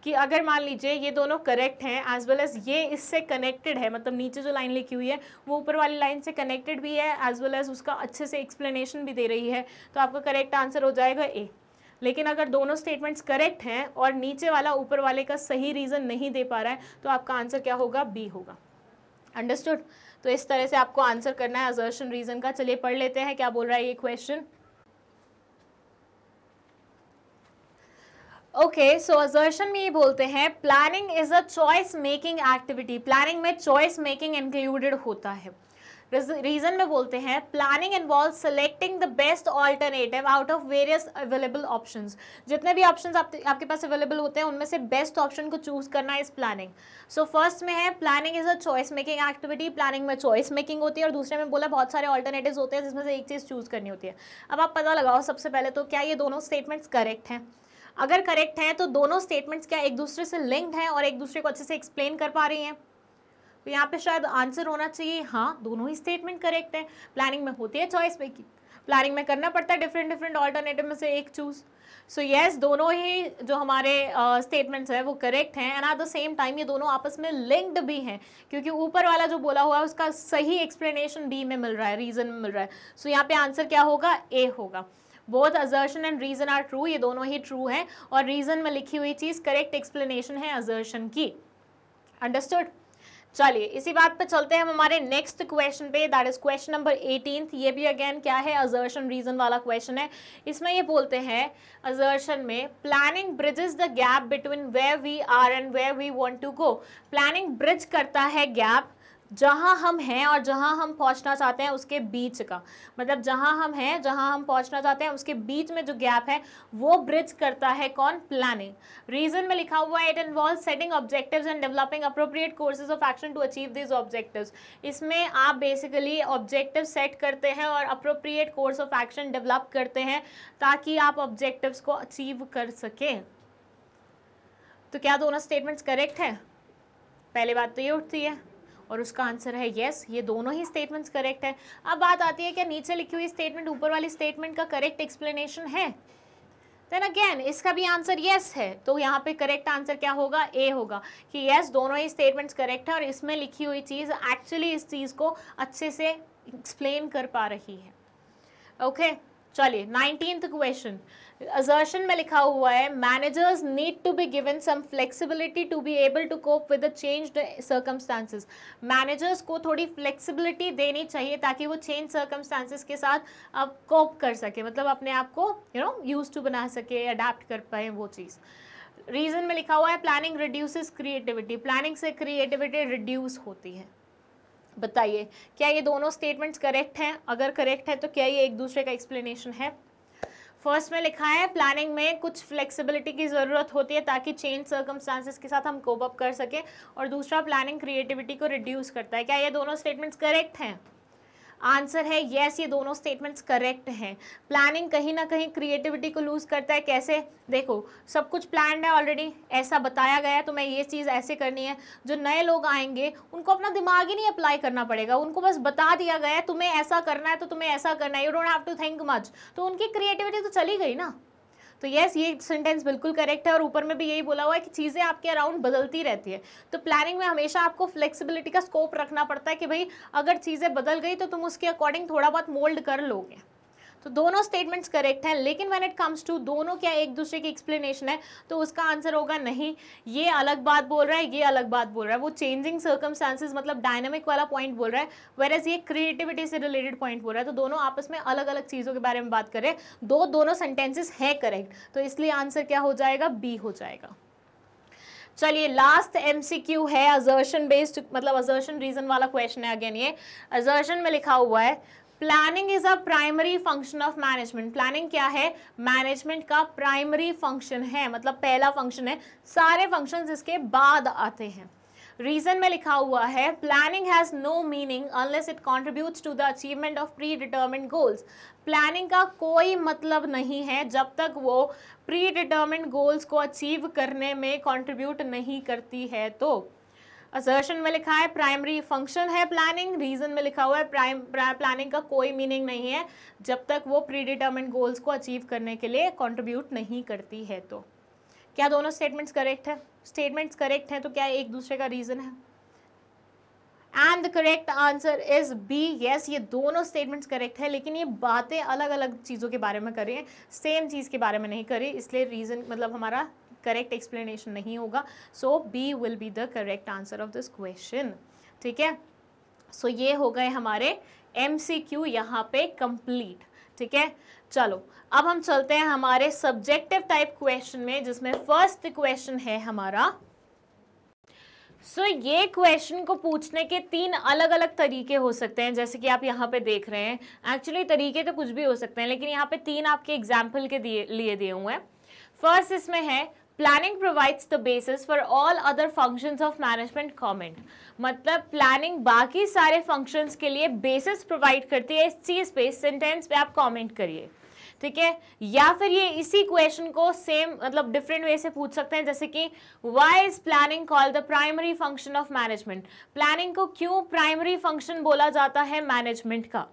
कि अगर मान लीजिए ये दोनों करेक्ट हैं एज वेल एज ये इससे कनेक्टेड है मतलब नीचे जो लाइन लिखी हुई है वो ऊपर वाली लाइन से कनेक्टेड भी है एज वेल एज उसका अच्छे से एक्सप्लेनेशन भी दे रही है तो आपका करेक्ट आंसर हो जाएगा ए लेकिन अगर दोनों स्टेटमेंट्स करेक्ट हैं और नीचे वाला ऊपर वाले का सही रीज़न नहीं दे पा रहा है तो आपका आंसर क्या होगा बी होगा अंडरस्टूड तो इस तरह से आपको आंसर करना है अजर्शन रीज़न का चलिए पढ़ लेते हैं क्या बोल रहा है ये क्वेश्चन ओके सो अजर्शन में ये बोलते हैं planning is a choice making activity planning में चॉइस मेकिंग इंक्लूडेड होता है रीजन में बोलते हैं planning involve selecting the best alternative out of various available options जितने भी ऑप्शंस आप, आपके पास अवेलेबल होते हैं उनमें से बेस्ट ऑप्शन को चूज करना इज प्लानिंग सो फर्स्ट में है planning is a choice making activity planning में चॉइस मेकिंग होती है और दूसरे में बोला बहुत सारे ऑल्टरनेटिव होते हैं जिसमें से एक चीज़ चूज करनी होती है अब आप पता लगाओ सबसे पहले तो क्या ये दोनों स्टेटमेंट्स करेक्ट हैं अगर करेक्ट है तो दोनों स्टेटमेंट्स क्या एक दूसरे से लिंक्ड हैं और एक दूसरे को अच्छे से एक्सप्लेन कर पा रही हैं तो यहाँ पे शायद आंसर होना चाहिए हाँ दोनों ही स्टेटमेंट करेक्ट है प्लानिंग में होती है चॉइस में प्लानिंग में करना पड़ता है डिफरेंट डिफरेंट ऑल्टरनेटिव में से एक choose so so, yes yes, दोनों ही जो हमारे स्टेटमेंट्स uh, हैं वो करेक्ट हैं and at the same time ये दोनों आपस में लिंक्ड भी हैं क्योंकि ऊपर वाला जो बोला हुआ है उसका सही एक्सप्लेनेशन बी में मिल रहा है रीज़न में मिल रहा है सो so, यहाँ पे आंसर क्या होगा ए होगा both assertion and reason are true ये दोनों ही ट्रू हैं और रीज़न में लिखी हुई चीज़ करेक्ट एक्सप्लेनेशन है अजर्शन की अंडरस्टूड चलिए इसी बात पे चलते हैं हम हमारे नेक्स्ट क्वेश्चन पे that is question number eighteen ये भी अगेन क्या है अजर्शन रीजन वाला क्वेश्चन है इसमें ये बोलते हैं अजर्शन में planning is the gap between where we are and where we want to go planning bridge करता है गैप जहाँ हम हैं और जहाँ हम पहुँचना चाहते हैं उसके बीच का मतलब जहाँ हम हैं जहाँ हम पहुँचना चाहते हैं उसके बीच में जो गैप है वो ब्रिज करता है कौन प्लानिंग रीजन में लिखा हुआ है it involve setting objectives and developing appropriate courses of action to achieve these objective इसमें आप बेसिकली ऑब्जेक्टिव सेट करते हैं और appropriate course of action develop करते हैं ताकि आप ऑब्जेक्टिव को अचीव कर सकें तो क्या दोनों स्टेटमेंट्स करेक्ट हैं पहले बात तो ये उठती है और उसका आंसर है येस ये दोनों ही स्टेटमेंट्स करेक्ट है अब बात आती है क्या नीचे लिखी हुई स्टेटमेंट ऊपर वाली स्टेटमेंट का करेक्ट एक्सप्लेनेशन है देन अगेन इसका भी आंसर येस है तो यहाँ पे करेक्ट आंसर क्या होगा ए होगा कि येस दोनों ही स्टेटमेंट्स करेक्ट है और इसमें लिखी हुई चीज़ एक्चुअली इस चीज़ को अच्छे से एक्सप्लेन कर पा रही है ओके okay? चलिए नाइनटीन क्वेश्चन अजर्शन में लिखा हुआ है managers need to be given some flexibility to be able to cope with the changed circumstances managers को थोड़ी फ्लेक्सिबिलिटी देनी चाहिए ताकि वो चेंज सर्कमस्टांसिस के साथ अब कोप कर सके मतलब अपने आप को यू नो यूज टू बना सके अडाप्ट कर पाए वो चीज़ रीजन में लिखा हुआ है प्लानिंग रिड्यूसेस क्रिएटिविटी प्लानिंग से क्रिएटिविटी रिड्यूस होती है बताइए क्या ये दोनों स्टेटमेंट्स करेक्ट हैं अगर करेक्ट है तो क्या ये एक दूसरे का एक्सप्लेनेशन है फर्स्ट में लिखा है प्लानिंग में कुछ फ्लेक्सिबिलिटी की ज़रूरत होती है ताकि चेंज सर्कमस्टांसिस के साथ हम कोप अप कर सकें और दूसरा प्लानिंग क्रिएटिविटी को रिड्यूस करता है क्या ये दोनों स्टेटमेंट्स करेक्ट हैं आंसर है येस ये दोनों स्टेटमेंट्स करेक्ट हैं प्लानिंग कहीं ना कहीं क्रिएटिविटी को लूज़ करता है कैसे देखो सब कुछ प्लान है ऑलरेडी ऐसा बताया गया है तो मैं ये चीज़ ऐसे करनी है जो नए लोग आएंगे उनको अपना दिमाग ही नहीं अप्लाई करना पड़ेगा उनको बस बता दिया गया है तुम्हें ऐसा करना है तो तुम्हें ऐसा करना है you don't have to think much तो उनकी क्रिएटिविटी तो चली गई ना तो येस ये सेंटेंस बिल्कुल करेक्ट है और ऊपर में भी यही बोला हुआ है कि चीज़ें आपके अराउंड बदलती रहती है तो प्लानिंग में हमेशा आपको फ्लेक्सिबिलिटी का स्कोप रखना पड़ता है कि भाई अगर चीज़ें बदल गई तो तुम उसके अकॉर्डिंग थोड़ा बहुत मोल्ड कर लोगे तो दोनों स्टेटमेंट्स करेक्ट हैं लेकिन व्हेन इट कम्स टू दोनों क्या एक दूसरे की एक्सप्लेनेशन है तो उसका आंसर होगा नहीं ये अलग बात बोल रहा है ये अलग बात बोल रहा है वो चेंजिंग सर्कमस्टांसिस मतलब डायनामिक वाला पॉइंट बोल रहा है एज ये क्रिएटिविटी से रिलेटेड पॉइंट बोल रहा है तो दोनों आपस में अलग अलग चीज़ों के बारे में बात करें दो दोनों सेंटेंसेस है करेक्ट तो इसलिए आंसर क्या हो जाएगा बी हो जाएगा चलिए लास्ट एमसीक्यू है अजर्शन बेस्ड मतलब अजर्शन रीजन वाला क्वेश्चन है अगेन ये अजर्शन में लिखा हुआ है planning is a primary function of management planning क्या है मैनेजमेंट का प्राइमरी फंक्शन है मतलब पहला फंक्शन है सारे फंक्शन इसके बाद आते हैं रीजन में लिखा हुआ है planning has no meaning unless it contribute to the achievement of pre डिटर्मेंट goals planning का कोई मतलब नहीं है जब तक वो प्री डिटर्मेंट गोल्स को अचीव करने में कॉन्ट्रीब्यूट नहीं करती है तो असर्शन में लिखा है प्राइमरी फंक्शन है प्लानिंग रीजन में लिखा हुआ है प्राइम प्लानिंग का कोई मीनिंग नहीं है जब तक वो प्री गोल्स को अचीव करने के लिए कॉन्ट्रीब्यूट नहीं करती है तो क्या दोनों स्टेटमेंट्स करेक्ट है स्टेटमेंट्स करेक्ट हैं तो क्या एक दूसरे का रीज़न है and the correct answer is B yes ये दोनों स्टेटमेंट्स करेक्ट है लेकिन ये बातें अलग अलग चीज़ों के बारे में कर रही हैं सेम चीज़ के बारे में नहीं करी इसलिए रीज़न मतलब हमारा करेक्ट एक्सप्लेनेशन नहीं होगा so B will be the correct answer of this question ठीक है सो so, ये हो गए हमारे एम सी क्यू यहाँ पे कंप्लीट ठीक है चलो अब हम चलते हैं हमारे सब्जेक्टिव टाइप क्वेश्चन में जिसमें फर्स्ट क्वेश्चन है हमारा सो so, ये क्वेश्चन को पूछने के तीन अलग अलग तरीके हो सकते हैं जैसे कि आप यहाँ पे देख रहे हैं एक्चुअली तरीके तो कुछ भी हो सकते हैं लेकिन यहाँ पे तीन आपके एग्जाम्पल के दिए लिए दिए हुए हैं फर्स्ट इसमें है planning provides the basis for all other functions of management comment मतलब प्लानिंग बाकी सारे फंक्शंस के लिए बेसिस प्रोवाइड करती है इस चीज़ पे इस सेंटेंस पे आप कमेंट करिए ठीक है या फिर ये इसी क्वेश्चन को सेम मतलब डिफरेंट वे से पूछ सकते हैं जैसे कि why is planning call the primary function of management planning को क्यों प्राइमरी फंक्शन बोला जाता है मैनेजमेंट का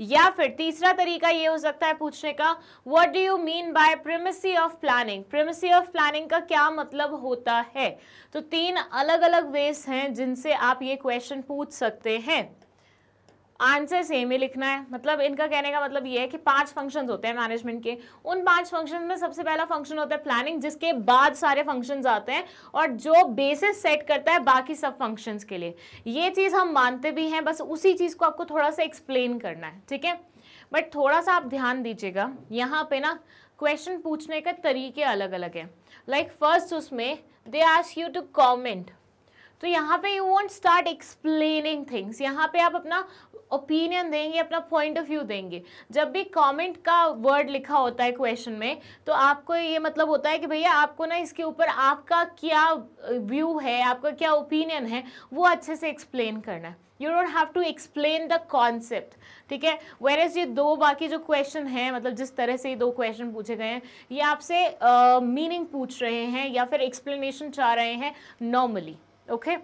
या फिर तीसरा तरीका ये हो सकता है पूछने का what do you mean by premises of planning premises of planning का क्या मतलब होता है तो तीन अलग अलग वेज हैं जिनसे आप ये क्वेश्चन पूछ सकते हैं आंसर सेम ही लिखना है मतलब इनका कहने का मतलब ये है कि पांच फंक्शंस होते हैं मैनेजमेंट के उन पांच फंक्शन में सबसे पहला फंक्शन होता है प्लानिंग जिसके बाद सारे फंक्शंस आते हैं और जो बेसिस सेट करता है बाकी सब फंक्शंस के लिए ये चीज़ हम मानते भी हैं बस उसी चीज़ को आपको थोड़ा सा एक्सप्लेन करना है ठीक है बट थोड़ा सा आप ध्यान दीजिएगा यहाँ पे ना क्वेश्चन पूछने का तरीके अलग अलग हैं लाइक फर्स्ट उसमें they ask you to comment तो यहाँ पे you won't start explaining things यहाँ पे आप अपना ओपिनियन देंगे अपना पॉइंट ऑफ व्यू देंगे जब भी कमेंट का वर्ड लिखा होता है क्वेश्चन में तो आपको ये मतलब होता है कि भैया आपको ना इसके ऊपर आपका क्या व्यू है आपका क्या ओपिनियन है वो अच्छे से एक्सप्लेन करना है you don't have to explain the concept ठीक है वेर इज ये दो बाकी जो क्वेश्चन हैं मतलब जिस तरह से ये दो क्वेश्चन पूछे गए हैं ये आपसे मीनिंग uh, पूछ रहे हैं या फिर एक्सप्लेनेशन चाह रहे हैं नॉर्मली ओके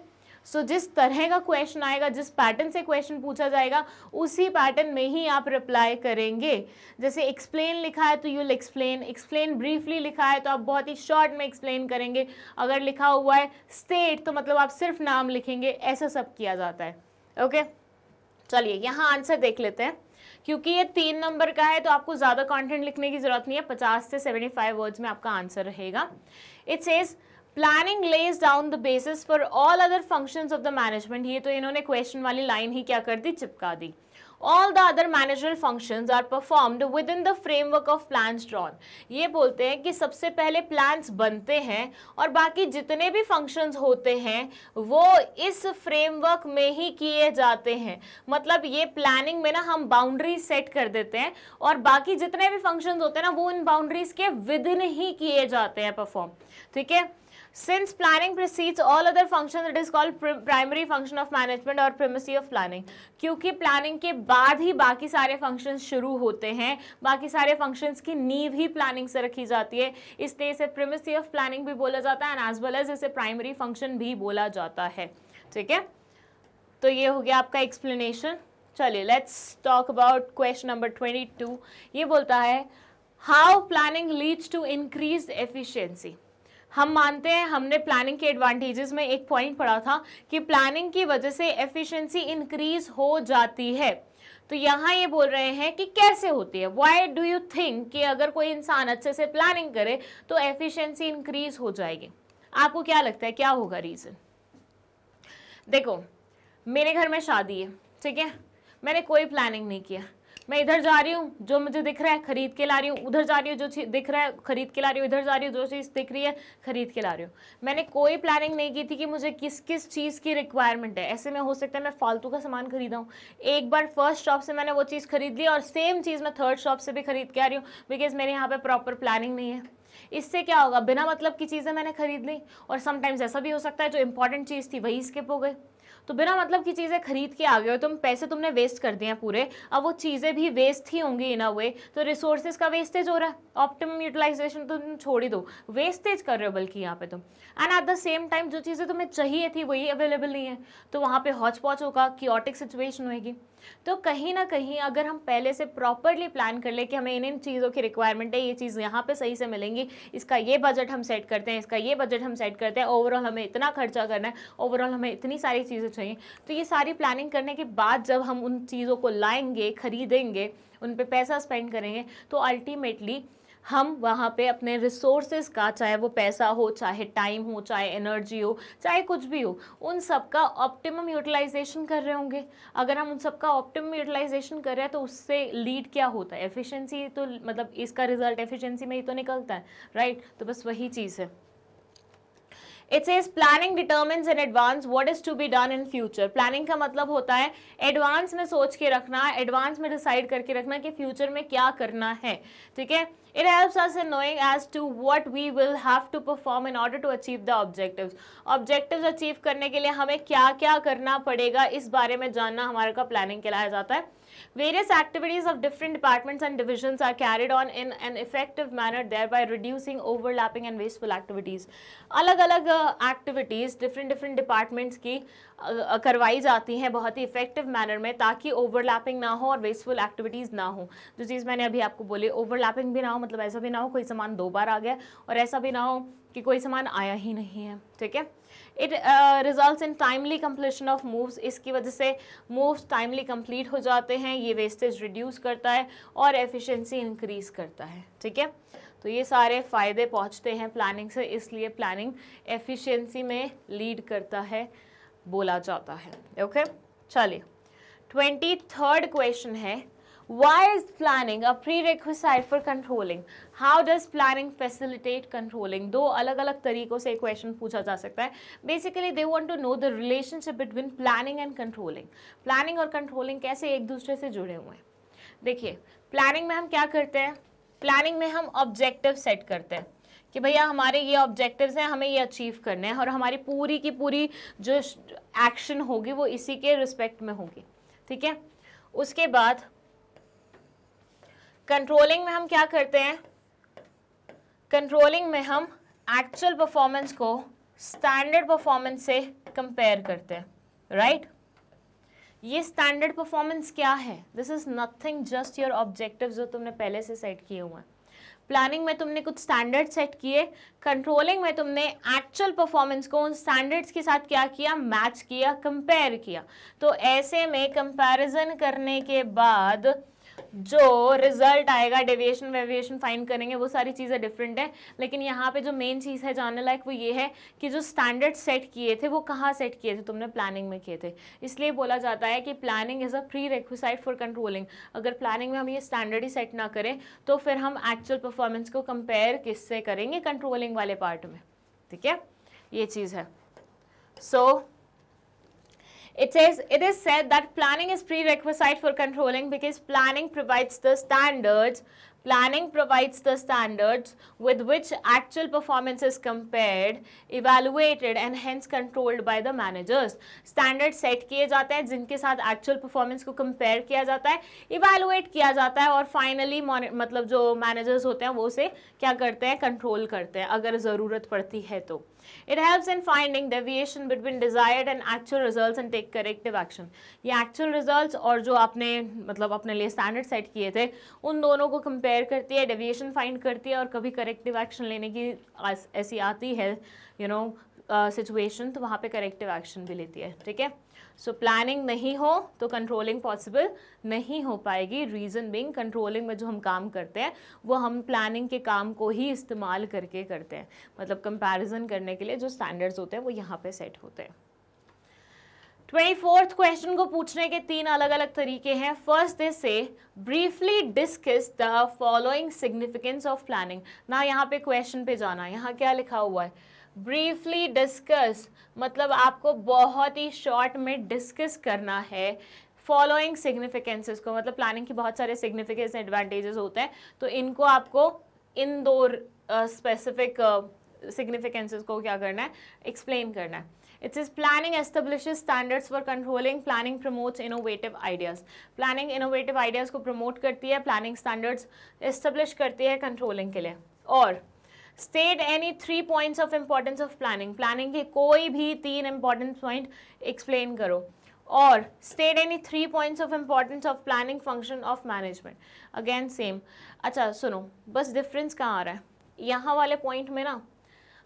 सो so, जिस तरह का क्वेश्चन आएगा जिस पैटर्न से क्वेश्चन पूछा जाएगा उसी पैटर्न में ही आप रिप्लाई करेंगे जैसे एक्सप्लेन लिखा है तो यू एक्सप्लेन एक्सप्लेन ब्रीफली लिखा है तो आप बहुत ही शॉर्ट में एक्सप्लेन करेंगे अगर लिखा हुआ है स्टेट तो मतलब आप सिर्फ नाम लिखेंगे ऐसा सब किया जाता है ओके okay? चलिए यहाँ आंसर देख लेते हैं क्योंकि ये तीन नंबर का है तो आपको ज़्यादा कॉन्टेंट लिखने की ज़रूरत नहीं है पचास से सेवेंटी फाइव वर्ड्स में आपका आंसर रहेगा it's as planning lays down the basis for all other functions of the management ये तो इन्होंने क्वेश्चन वाली लाइन ही क्या कर दी चिपका दी all the other managerial functions are performed within the framework of plans drawn ये बोलते हैं कि सबसे पहले प्लान्स बनते हैं और बाकी जितने भी फंक्शंस होते हैं वो इस फ्रेमवर्क में ही किए जाते हैं मतलब ये प्लानिंग में ना हम बाउंड्री सेट कर देते हैं और बाकी जितने भी फंक्शंस होते हैं ना वो इन बाउंड्रीज के विदिन ही किए जाते हैं परफॉर्म ठीक है since planning precedes all other functions it is called primary function of management or primacy of planning क्योंकि planning के बाद ही बाकी सारे functions शुरू होते हैं बाकी सारे functions की नींव ही planning से रखी जाती है इसलिए इसे primacy of planning भी बोला जाता है and as well as इसे primary function भी बोला जाता है ठीक है तो ये हो गया आपका explanation चलिए let's talk about question number 22 ये बोलता है how planning leads to increased efficiency हम मानते हैं हमने प्लानिंग के एडवांटेजेस में एक पॉइंट पढ़ा था कि प्लानिंग की वजह से एफिशिएंसी इंक्रीज हो जाती है तो यहाँ ये बोल रहे हैं कि कैसे होती है वाई डू यू थिंक कि अगर कोई इंसान अच्छे से प्लानिंग करे तो एफिशिएंसी इंक्रीज हो जाएगी आपको क्या लगता है क्या होगा रीज़न देखो मेरे घर में शादी है ठीक है मैंने कोई प्लानिंग नहीं किया मैं इधर जा रही हूँ जो मुझे दिख रहा है खरीद के ला रही हूँ उधर जा रही हूँ जो चीज़ दिख रहा है खरीद के ला रही हूँ इधर जा रही हूँ जो चीज़ दिख रही है खरीद के ला रही हूँ मैंने कोई प्लानिंग नहीं की थी कि मुझे किस किस चीज़ की रिक्वायरमेंट है ऐसे में हो सकता है मैं फालतू का सामान खरीदा हूँ एक बार फर्स्ट शॉप से मैंने वो चीज़ खरीद ली और सेम चीज़ मैं थर्ड शॉप से भी खरीद के आ रही हूँ बिकॉज मेरे यहाँ पर प्रॉपर प्लानिंग नहीं है इससे क्या होगा बिना मतलब की चीज़ें मैंने खरीद ली और समटाइम्स ऐसा भी हो सकता है जो इंपॉर्टेंट चीज़ थी वही स्किप हो गई तो बिना मतलब की चीज़ें खरीद के आ गए हो तुम पैसे तुमने वेस्ट कर दिए पूरे अब वो चीज़ें भी वेस्ट ही होंगी इन अ वे तो रिसोर्सेज का वेस्टेज हो रहा है ऑप्टिमम यूटिलाइजेशन तुम छोड़ ही दो वेस्टेज कर रहे हो बल्कि यहाँ पे तुम and at the same time जो चीज़ें तुम्हें चाहिए थी वही अवेलेबल नहीं है तो वहाँ पे हॉच पॉच होगा कि ऑटिक सिचुएशन होगी तो कहीं ना कहीं अगर हम पहले से प्रॉपरली प्लान कर ले कि हमें इन इन चीज़ों की रिक्वायरमेंट है ये चीज़ यहाँ पे सही से मिलेंगी इसका ये बजट हम सेट करते हैं इसका ये बजट हम सेट करते हैं ओवरऑल हमें इतना खर्चा करना है ओवरऑल हमें इतनी सारी चीज़ें चाहिए तो ये सारी प्लानिंग करने के बाद जब हम उन चीज़ों को लाएंगे खरीदेंगे उन पर पैसा स्पेंड करेंगे तो अल्टीमेटली हम वहाँ पे अपने रिसोर्सेज का चाहे वो पैसा हो चाहे टाइम हो चाहे एनर्जी हो चाहे कुछ भी हो उन सब का ऑप्टिमम यूटिलाइजेशन कर रहे होंगे अगर हम उन सब का ऑप्टिमम यूटिलाइजेशन कर रहे हैं तो उससे लीड क्या होता है एफिशिएंसी तो मतलब इसका रिजल्ट एफिशिएंसी में ही तो निकलता है राइट तो बस वही चीज़ है it is planning determines in advance what is to be done in future planning का मतलब होता है एडवांस में सोच के रखना एडवांस में डिसाइड करके रखना कि फ्यूचर में क्या करना है ठीक है it helps us in knowing as to what we will have to perform in order to achieve the objective objective achieve करने के लिए हमें क्या क्या करना पड़ेगा इस बारे में जानना हमारे का प्लानिंग कहलाया जाता है Various activities of different departments and divisions are carried on in an effective manner, thereby reducing overlapping and wasteful activities. अलग अलग एक्टिविटीज़ डिफरेंट डिफरेंट डिपार्टमेंट्स की uh, करवाई जाती हैं बहुत ही इफेक्टिव मैनर में ताकि ओवरलैपिंग ना हो और वेस्टफुल एक्टिविटीज़ ना हो जो चीज़ मैंने अभी आपको बोली ओवरलैपिंग भी ना हो मतलब ऐसा भी ना हो कोई सामान दो बार आ गया और ऐसा भी ना हो कि कोई सामान आया ही नहीं है ठीक है it result in timely completion of moves इसकी वजह से मूव्स टाइमली कम्प्लीट हो जाते हैं ये वेस्टेज रिड्यूस करता है और एफिशेंसी इंक्रीज करता है ठीक है तो ये सारे फ़ायदे पहुंचते हैं प्लानिंग से इसलिए प्लानिंग एफिशिएंसी में लीड करता है बोला जाता है ओके चलिए ट्वेंटी थर्ड क्वेश्चन है Why is planning a prerequisite for controlling? How does planning facilitate controlling? do अलग अलग तरीकों से question पूछा जा सकता है basically they want to know the relationship between planning and controlling planning और controlling कैसे एक दूसरे से जुड़े हुए हैं देखिए planning में हम क्या करते हैं planning में हम objective set करते हैं कि भैया हमारे ये ऑब्जेक्टिव्स हैं हमें ये अचीव करने हैं और हमारी पूरी की पूरी जो एक्शन होगी वो इसी के रिस्पेक्ट में होगी ठीक है उसके बाद कंट्रोलिंग में हम क्या करते हैं कंट्रोलिंग में हम एक्चुअल परफॉर्मेंस को स्टैंडर्ड परफॉर्मेंस से कंपेयर करते हैं राइट right? ये स्टैंडर्ड परफॉर्मेंस क्या है this is nothing just your objective जो तुमने पहले से सेट किए हुए हैं प्लानिंग में तुमने कुछ स्टैंडर्ड सेट किए कंट्रोलिंग में तुमने एक्चुअल परफॉर्मेंस को उन स्टैंडर्ड्स के साथ क्या किया मैच किया कंपेयर किया तो ऐसे में कंपैरिजन करने के बाद जो रिजल्ट आएगा डेविएशन वेविएशन फाइंड करेंगे वो सारी चीज़ें डिफरेंट है लेकिन यहाँ पे जो मेन चीज़ है जानने लायक वो ये है कि जो स्टैंडर्ड सेट किए थे वो कहाँ सेट किए थे तुमने प्लानिंग में किए थे इसलिए बोला जाता है कि planning is a prerequisite for controlling अगर प्लानिंग में हम ये स्टैंडर्ड ही सेट ना करें तो फिर हम एक्चुअल परफॉर्मेंस को कंपेयर किससे करेंगे कंट्रोलिंग वाले पार्ट में ठीक है ये चीज़ है so so, It says, it is said that planning is prerequisite for controlling because planning provides the standards Planning provides the standards with which actual performance is compared, evaluated and hence controlled by the managers. Standards set kiye jate hain jinke sath actual performance ko compare kiya jata hai evaluate kiya jata hai aur finally matlab jo managers hote hain wo use kya karte hain control karte hain agar zarurat padti hai to It helps in finding deviation between desired and actual results and take corrective action. ye actual results aur jo aapne matlab apne liye standard set kiye the un dono ko compare compare करती है डेविएशन फाइंड करती है और कभी करेक्टिव एक्शन लेने की ऐसी आती है यू नो सिचुएशन तो वहाँ पे करेक्टिव एक्शन भी लेती है ठीक है सो प्लानिंग नहीं हो तो कंट्रोलिंग पॉसिबल नहीं हो पाएगी रीज़न बिंग कंट्रोलिंग में जो हम काम करते हैं वो हम प्लानिंग के काम को ही इस्तेमाल करके करते हैं मतलब कंपेरिजन करने के लिए जो स्टैंडर्ड्स होते हैं वो यहाँ पर सेट होते हैं ट्वेंटी फोर्थ क्वेश्चन को पूछने के तीन अलग अलग तरीके हैं first they say briefly discuss the following significance of planning ना यहाँ पे क्वेश्चन पे जाना यहाँ क्या लिखा हुआ है ब्रीफली डिस्कस मतलब आपको बहुत ही शॉर्ट में डिस्कस करना है फॉलोइंग सिग्निफिकेंसेस को मतलब प्लानिंग के बहुत सारे सिग्निफिकेंस एडवांटेजेस होते हैं तो इनको आपको इन दो स्पेसिफिक सिग्निफिकेंसेस को क्या करना है एक्सप्लेन करना है it's is planning establish standards for controlling planning promotes innovative ideas planning innovative ideas को प्रमोट करती है प्लानिंग स्टैंडर्ड्स एस्टेब्लिश करती है कंट्रोलिंग के लिए और state any three points of importance of planning planning के कोई भी तीन इंपॉर्टेंट पॉइंट एक्सप्लेन करो और state any three points of importance of planning function of management again same अच्छा सुनो बस डिफरेंस कहाँ आ रहा है यहाँ वाले पॉइंट में ना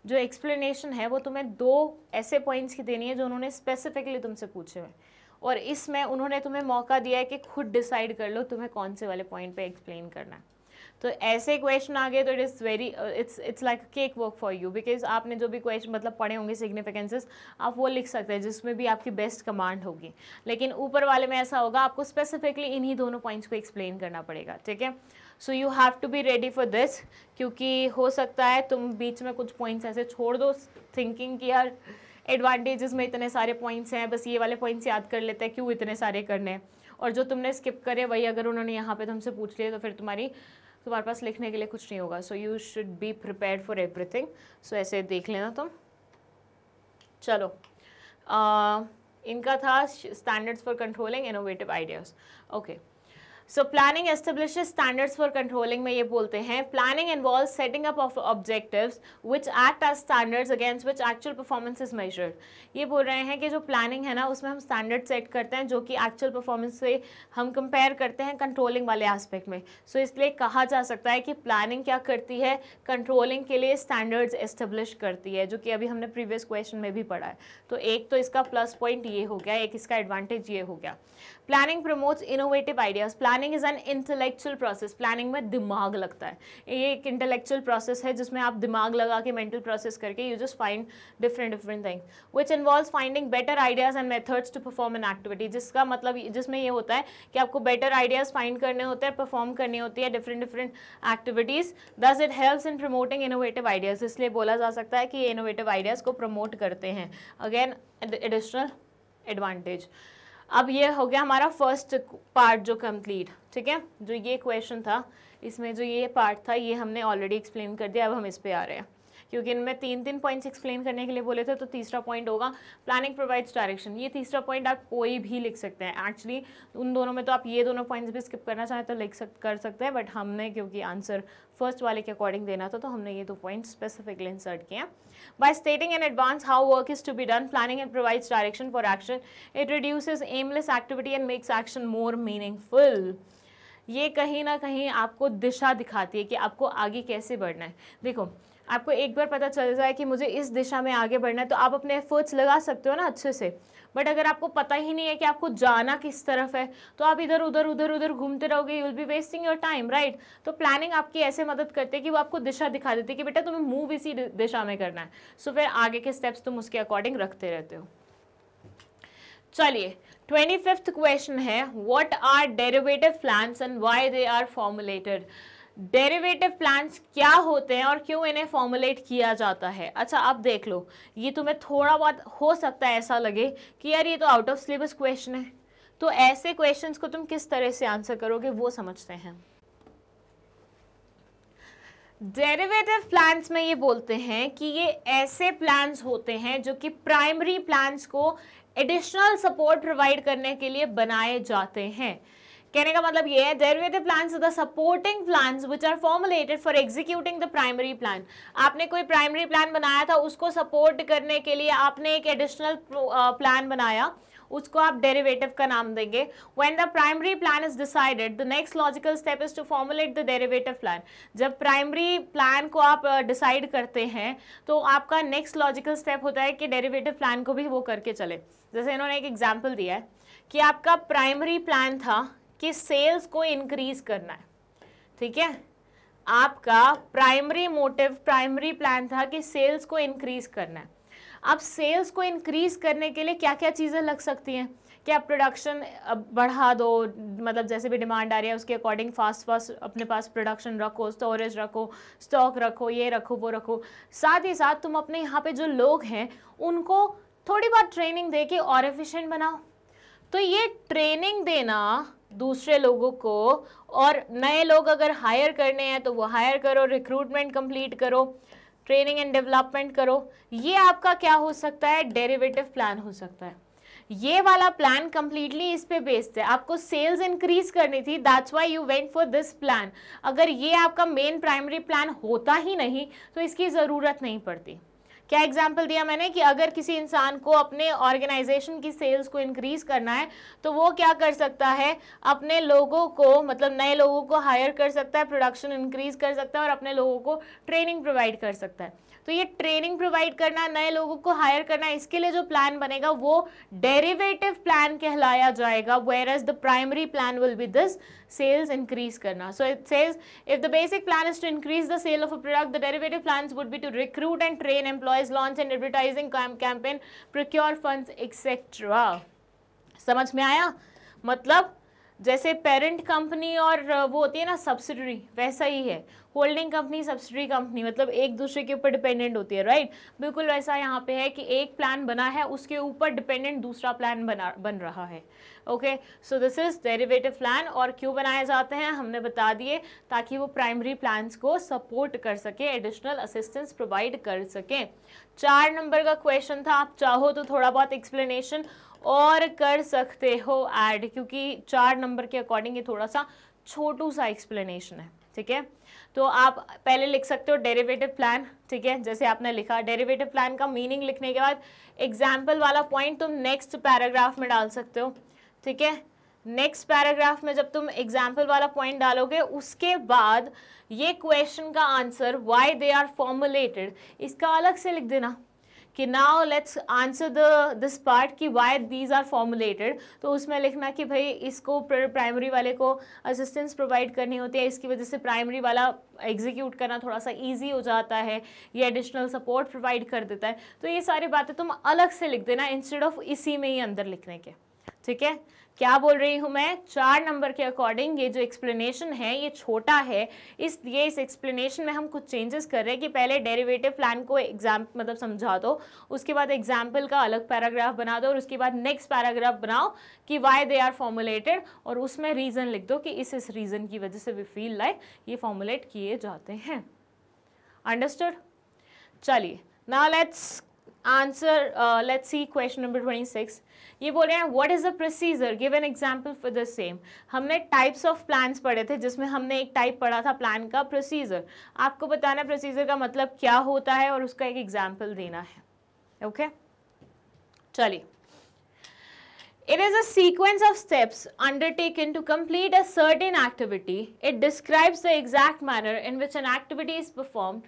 जो एक्सप्लेनेशन है वो तुम्हें दो ऐसे पॉइंट्स की देनी है जो उन्होंने स्पेसिफिकली तुमसे पूछे हुए और इसमें उन्होंने तुम्हें मौका दिया है कि खुद डिसाइड कर लो तुम्हें कौन से वाले पॉइंट पे एक्सप्लेन करना है तो ऐसे क्वेश्चन आ गए तो it is very it's it's like cake work for you because आपने जो भी क्वेश्चन मतलब पढ़े होंगे सिग्निफिकेंसेस आप वो लिख सकते हैं जिसमें भी आपकी बेस्ट कमांड होगी लेकिन ऊपर वाले में ऐसा होगा आपको स्पेसिफिकली इन्हीं दोनों पॉइंट्स को एक्सप्लेन करना पड़ेगा ठीक है so you have to be ready for this क्योंकि हो सकता है तुम बीच में कुछ पॉइंट्स ऐसे छोड़ दो थिंकिंग की यार एडवांटेजेस में इतने सारे पॉइंट्स हैं बस ये वाले पॉइंट्स याद कर लेते हैं क्यों इतने सारे करने हैं और जो तुमने स्किप करे वही अगर उन्होंने यहाँ पे तुमसे पूछ लिया तो फिर तुम्हारी तुम्हारे पास लिखने के लिए कुछ नहीं होगा so you should be prepare for everything so ऐसे देख लेना तुम चलो uh, इनका था standards for controlling innovative ideas okay so planning establish standards for controlling में ये बोलते हैं planning involve setting up of objective which act are standards against which actual performance is measured ये बोल रहे हैं कि जो प्लानिंग है ना उसमें हम स्टैंडर्ड सेट करते हैं जो कि एक्चुअल परफॉर्मेंस से हम कंपेयर करते हैं कंट्रोलिंग वाले एस्पेक्ट में सो so, इसलिए कहा जा सकता है कि प्लानिंग क्या करती है कंट्रोलिंग के लिए स्टैंडर्ड्स एस्टेब्लिश करती है जो कि अभी हमने प्रीवियस क्वेश्चन में भी पढ़ा है तो एक तो इसका प्लस पॉइंट ये हो गया एक इसका एडवांटेज ये हो गया planning promotes innovative ideas planning planning is an intellectual process planning में दिमाग लगता है ये एक इंटेलेक्चुअल प्रोसेस है जिसमें आप दिमाग लगा के मेंटल प्रोसेस करके you just find different different things which involve finding better ideas and methods to perform an activity जिसका मतलब जिसमें ये होता है कि आपको बेटर आइडियाज़ फाइंड करने होते हैं परफॉर्म करनी होती है different different activities thus it helps in promoting innovative ideas इसलिए बोला जा सकता है कि ये इनोवेटिव आइडियाज़ को प्रमोट करते हैं अगेन एडिशनल एडवांटेज अब ये हो गया हमारा फर्स्ट पार्ट जो कंप्लीट ठीक है जो ये क्वेश्चन था इसमें जो ये पार्ट था ये हमने ऑलरेडी एक्सप्लेन कर दिया अब हम इस पर आ रहे हैं क्योंकि इनमें तीन तीन पॉइंट्स एक्सप्लेन करने के लिए बोले थे तो तीसरा पॉइंट होगा प्लानिंग प्रोवाइड्स डायरेक्शन ये तीसरा पॉइंट आप कोई भी लिख सकते हैं एक्चुअली उन दोनों में तो आप ये दोनों पॉइंट्स भी स्किप करना चाहें तो लिख सक कर सकते हैं बट हमने क्योंकि आंसर फर्स्ट वाले के अकॉर्डिंग देना था तो हमने ये दो पॉइंट स्पेसिफिकली इंसर्ट किए by stating in advance how work is to be done planning and provides direction for action it reduces aimless activity and makes action more meaningful ये कहीं ना कहीं आपको दिशा दिखाती है कि आपको आगे कैसे बढ़ना है देखो आपको एक बार पता चल जाए कि मुझे इस दिशा में आगे बढ़ना है तो आप अपने एफर्ट्स लगा सकते हो ना अच्छे से बट अगर आपको पता ही नहीं है कि आपको जाना किस तरफ है तो आप इधर उधर उधर उधर घूमते रहोगे you will be wasting your time right तो प्लानिंग आपकी ऐसे मदद करते कि वो आपको दिशा दिखा देते कि बेटा तुम्हें मूव इसी दिशा में करना है सो so, फिर आगे के स्टेप्स तुम उसके अकॉर्डिंग रखते रहते हो चलिए ट्वेंटी फिफ्थ क्वेश्चन है what are derivative plans and why they are formulated derivative plans क्या होते हैं और क्यों इन्हें फॉर्मुलेट किया जाता है अच्छा आप देख लो ये तुम्हें थोड़ा बहुत हो सकता है ऐसा लगे कि यार ये तो आउट ऑफ सिलेबस क्वेश्चन है तो ऐसे क्वेश्चंस को तुम किस तरह से आंसर करोगे वो समझते हैं डेरिवेटिव प्लान्स में ये बोलते हैं कि ये ऐसे प्लान्स होते हैं जो कि प्राइमरी प्लान्स को एडिशनल सपोर्ट प्रोवाइड करने के लिए बनाए जाते हैं कहने का मतलब ये है derivative plans the supporting plans which are formulated for executing the primary plan आपने कोई प्राइमरी प्लान बनाया था उसको सपोर्ट करने के लिए आपने एक एडिशनल प्लान बनाया उसको आप डेरिवेटिव का नाम देंगे when the primary plan is decided the next logical step is to formulate the derivative plan जब प्राइमरी प्लान को आप डिसाइड uh, करते हैं तो आपका नेक्स्ट लॉजिकल स्टेप होता है कि डेरिवेटिव प्लान को भी वो करके चले जैसे इन्होंने एक एग्जाम्पल दिया है कि आपका प्राइमरी प्लान था कि सेल्स को इंक्रीज करना है ठीक है आपका प्राइमरी मोटिव प्राइमरी प्लान था कि सेल्स को इंक्रीज करना है अब सेल्स को इंक्रीज करने के लिए क्या क्या चीज़ें लग सकती हैं क्या प्रोडक्शन बढ़ा दो मतलब जैसे भी डिमांड आ रही है उसके अकॉर्डिंग फास्ट फास्ट अपने पास प्रोडक्शन रखो स्टोरेज रखो स्टॉक रखो ये रखो वो रखो साथ ही साथ तुम अपने यहाँ पे जो लोग हैं उनको थोड़ी बहुत ट्रेनिंग दे के और एफिशिएंट बनाओ तो ये ट्रेनिंग देना दूसरे लोगों को और नए लोग अगर हायर करने हैं तो वो हायर करो रिक्रूटमेंट कंप्लीट करो ट्रेनिंग एंड डेवलपमेंट करो ये आपका क्या हो सकता है डेरिवेटिव प्लान हो सकता है ये वाला प्लान कंप्लीटली इस पे बेस्ड है आपको सेल्स इंक्रीज करनी थी that's why you went for this plan अगर ये आपका मेन प्राइमरी प्लान होता ही नहीं तो इसकी ज़रूरत नहीं पड़ती क्या एग्जाम्पल दिया मैंने कि अगर किसी इंसान को अपने ऑर्गेनाइजेशन की सेल्स को इंक्रीज करना है तो वो क्या कर सकता है अपने लोगों को मतलब नए लोगों को हायर कर सकता है प्रोडक्शन इंक्रीज कर सकता है और अपने लोगों को ट्रेनिंग प्रोवाइड कर सकता है तो ये ट्रेनिंग प्रोवाइड करना नए लोगों को हायर करना इसके लिए जो प्लान बनेगा वो डेरिवेटिव प्लान कहलाया जाएगा whereas the primary plan will be this sales increase करना so it sales if the basic plan is to increase the sale of a product the derivative plan would be to recruit and train employees launch and advertising campaign procure fund etcetera समझ में आया मतलब जैसे पेरेंट कंपनी और वो होती है ना सब्सिडरी वैसा ही है होल्डिंग कंपनी सब्सिडरी कंपनी मतलब एक दूसरे के ऊपर डिपेंडेंट होती है राइट बिल्कुल वैसा यहाँ पे है कि एक प्लान बना है उसके ऊपर डिपेंडेंट दूसरा प्लान बना बन रहा है okay so this is derivative plan और क्यों बनाए जाते हैं हमने बता दिए ताकि वो प्राइमरी प्लान्स को सपोर्ट कर सके एडिशनल असिस्टेंस प्रोवाइड कर सकें चार नंबर का क्वेश्चन था आप चाहो तो थोड़ा बहुत एक्सप्लेनेशन और कर सकते हो ऐड क्योंकि चार नंबर के अकॉर्डिंग ये थोड़ा सा छोटू सा एक्सप्लेनेशन है ठीक है तो आप पहले लिख सकते हो डेरिवेटिव प्लान ठीक है जैसे आपने लिखा डेरिवेटिव प्लान का मीनिंग लिखने के बाद एग्जाम्पल वाला पॉइंट तुम नेक्स्ट पैराग्राफ में डाल सकते हो ठीक है नेक्स्ट पैराग्राफ में जब तुम एग्जाम्पल वाला पॉइंट डालोगे उसके बाद ये क्वेश्चन का answer why they are formulated इसका अलग से लिख देना कि now let's answer the this part कि वाई दीज आर फॉर्मुलेटेड तो उसमें लिखना कि भाई इसको प्राइमरी वाले को असिस्टेंस प्रोवाइड करनी होती है इसकी वजह से प्राइमरी वाला एग्जीक्यूट करना थोड़ा सा ईजी हो जाता है ये एडिशनल सपोर्ट प्रोवाइड कर देता है तो ये सारी बातें तुम अलग से लिख देना इंस्टेड ऑफ इसी में ही अंदर लिखने के ठीक है क्या बोल रही हूँ मैं चार नंबर के अकॉर्डिंग ये जो एक्सप्लेनेशन है ये छोटा है इसलिए इस एक्सप्लेनेशन में हम कुछ चेंजेस कर रहे हैं कि पहले डेरिवेटिव प्लान को एग्जाम मतलब समझा दो उसके बाद एग्जाम्पल का अलग पैराग्राफ बना दो और उसके बाद नेक्स्ट पैराग्राफ बनाओ कि वाई दे आर फॉर्मुलेटेड और उसमें रीज़न लिख दो कि इस इस रीज़न की वजह से वी फील लाइक ये फॉर्मुलेट किए जाते हैं अंडरस्टूड चलिए ना let's answer let see question number twenty six ये बोल रहे हैं what is the procedure give an example for the same हमने टाइप्स ऑफ प्लान्स पढ़े थे जिसमें हमने एक टाइप पढ़ा था प्लान का प्रोसीजर आपको बताना है प्रोसीजर का मतलब क्या होता है और उसका एक एग्जाम्पल देना है ओके okay? चलिए It is a sequence of steps undertaken to complete a certain activity it describes the exact manner in which an activity is perform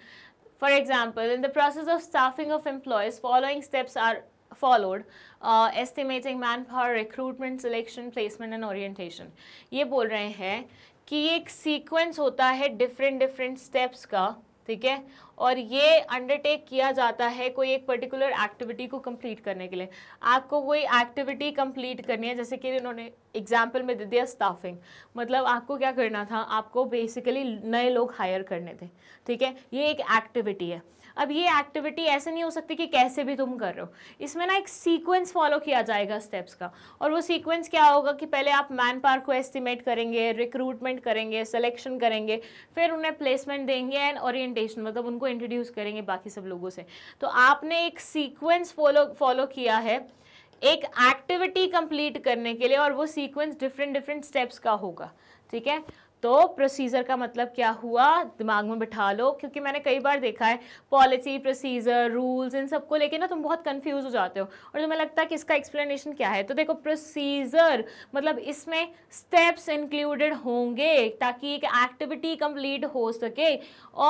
For example, in the process of staffing of employees, following steps are followed uh, estimating manpower recruitment selection placement and orientation ये बोल रहे हैं कि एक सीक्वेंस होता है डिफरेंट डिफरेंट स्टेप्स का ठीक है और ये अंडरटेक किया जाता है कोई एक पर्टिकुलर एक्टिविटी को कंप्लीट करने के लिए आपको कोई एक्टिविटी कंप्लीट करनी है जैसे कि इन्होंने एग्जाम्पल में दे दिया स्टाफिंग मतलब आपको क्या करना था आपको बेसिकली नए लोग हायर करने थे ठीक है ये एक एक्टिविटी है अब ये एक्टिविटी ऐसे नहीं हो सकती कि कैसे भी तुम कर रहे हो इसमें ना एक सीक्वेंस फॉलो किया जाएगा स्टेप्स का और वो सीक्वेंस क्या होगा कि पहले आप मैन पावर को एस्टिमेट करेंगे रिक्रूटमेंट करेंगे सिलेक्शन करेंगे फिर उन्हें प्लेसमेंट देंगे एंड ओरिएंटेशन मतलब उनको इंट्रोड्यूस करेंगे बाकी सब लोगों से तो आपने एक सीक्वेंस फॉलो फॉलो किया है एक एक्टिविटी कंप्लीट करने के लिए और वो सीक्वेंस डिफरेंट डिफरेंट स्टेप्स का होगा ठीक है तो प्रोसीजर का मतलब क्या हुआ दिमाग में बिठा लो क्योंकि मैंने कई बार देखा है पॉलिसी प्रोसीजर रूल्स इन सबको लेके ना तुम बहुत कंफ्यूज हो जाते हो और तुम्हें लगता है कि इसका एक्सप्लेनेशन क्या है तो देखो प्रोसीजर मतलब इसमें स्टेप्स इंक्लूडेड होंगे ताकि एक एक्टिविटी कंप्लीट हो सके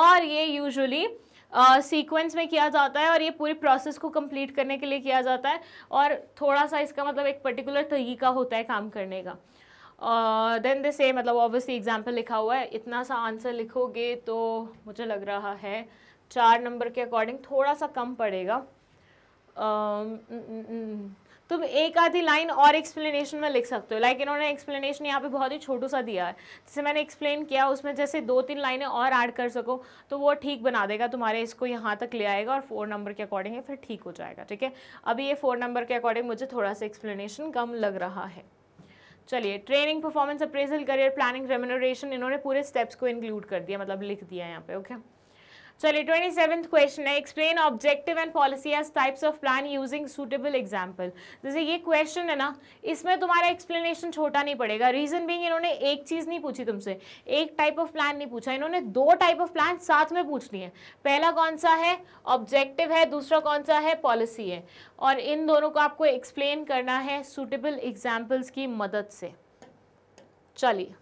और ये यूजली सीक्वेंस uh, में किया जाता है और ये पूरी प्रोसेस को कंप्लीट करने के लिए किया जाता है और थोड़ा सा इसका मतलब एक पर्टिकुलर तरीका होता है काम करने का देन दे से मतलब ऑब्वियसली एग्जाम्पल लिखा हुआ है इतना सा आंसर लिखोगे तो मुझे लग रहा है चार नंबर के अकॉर्डिंग थोड़ा सा कम पड़ेगा um, mm, mm, mm. तुम एक आधी लाइन और एक्सप्लेनेशन में लिख सकते हो लाइक इन्होंने एक्सप्लेनेशन यहाँ पे बहुत ही छोटू सा दिया है जैसे मैंने एक्सप्लेन किया उसमें जैसे दो तीन लाइनें और ऐड कर सको तो वो ठीक बना देगा तुम्हारे इसको यहाँ तक ले आएगा और फोर नंबर के अकॉर्डिंग फिर ठीक हो जाएगा ठीक है अभी ये फोर नंबर के अकॉर्डिंग मुझे थोड़ा सा एक्सप्लेनेशन कम लग रहा है चलिए training performance appraisal career planning remuneration इन्होंने पूरे स्टेप्स को इंक्लूड कर दिया मतलब लिख दिया यहाँ पे ओके okay? चलिए ट्वेंटी सेवन क्वेश्चन है explain objective and policy as types of plan using suitable example जैसे ये क्वेश्चन है ना इसमें तुम्हारा एक्सप्लेनेशन छोटा नहीं पड़ेगा रीजन बींग इन्होंने एक चीज़ नहीं पूछी तुमसे एक टाइप ऑफ प्लान नहीं पूछा इन्होंने दो टाइप ऑफ प्लान साथ में पूछ है पहला कौन सा है ऑब्जेक्टिव है दूसरा कौन सा है पॉलिसी है और इन दोनों को आपको एक्सप्लेन करना है सूटेबल एग्जाम्पल्स की मदद से चलिए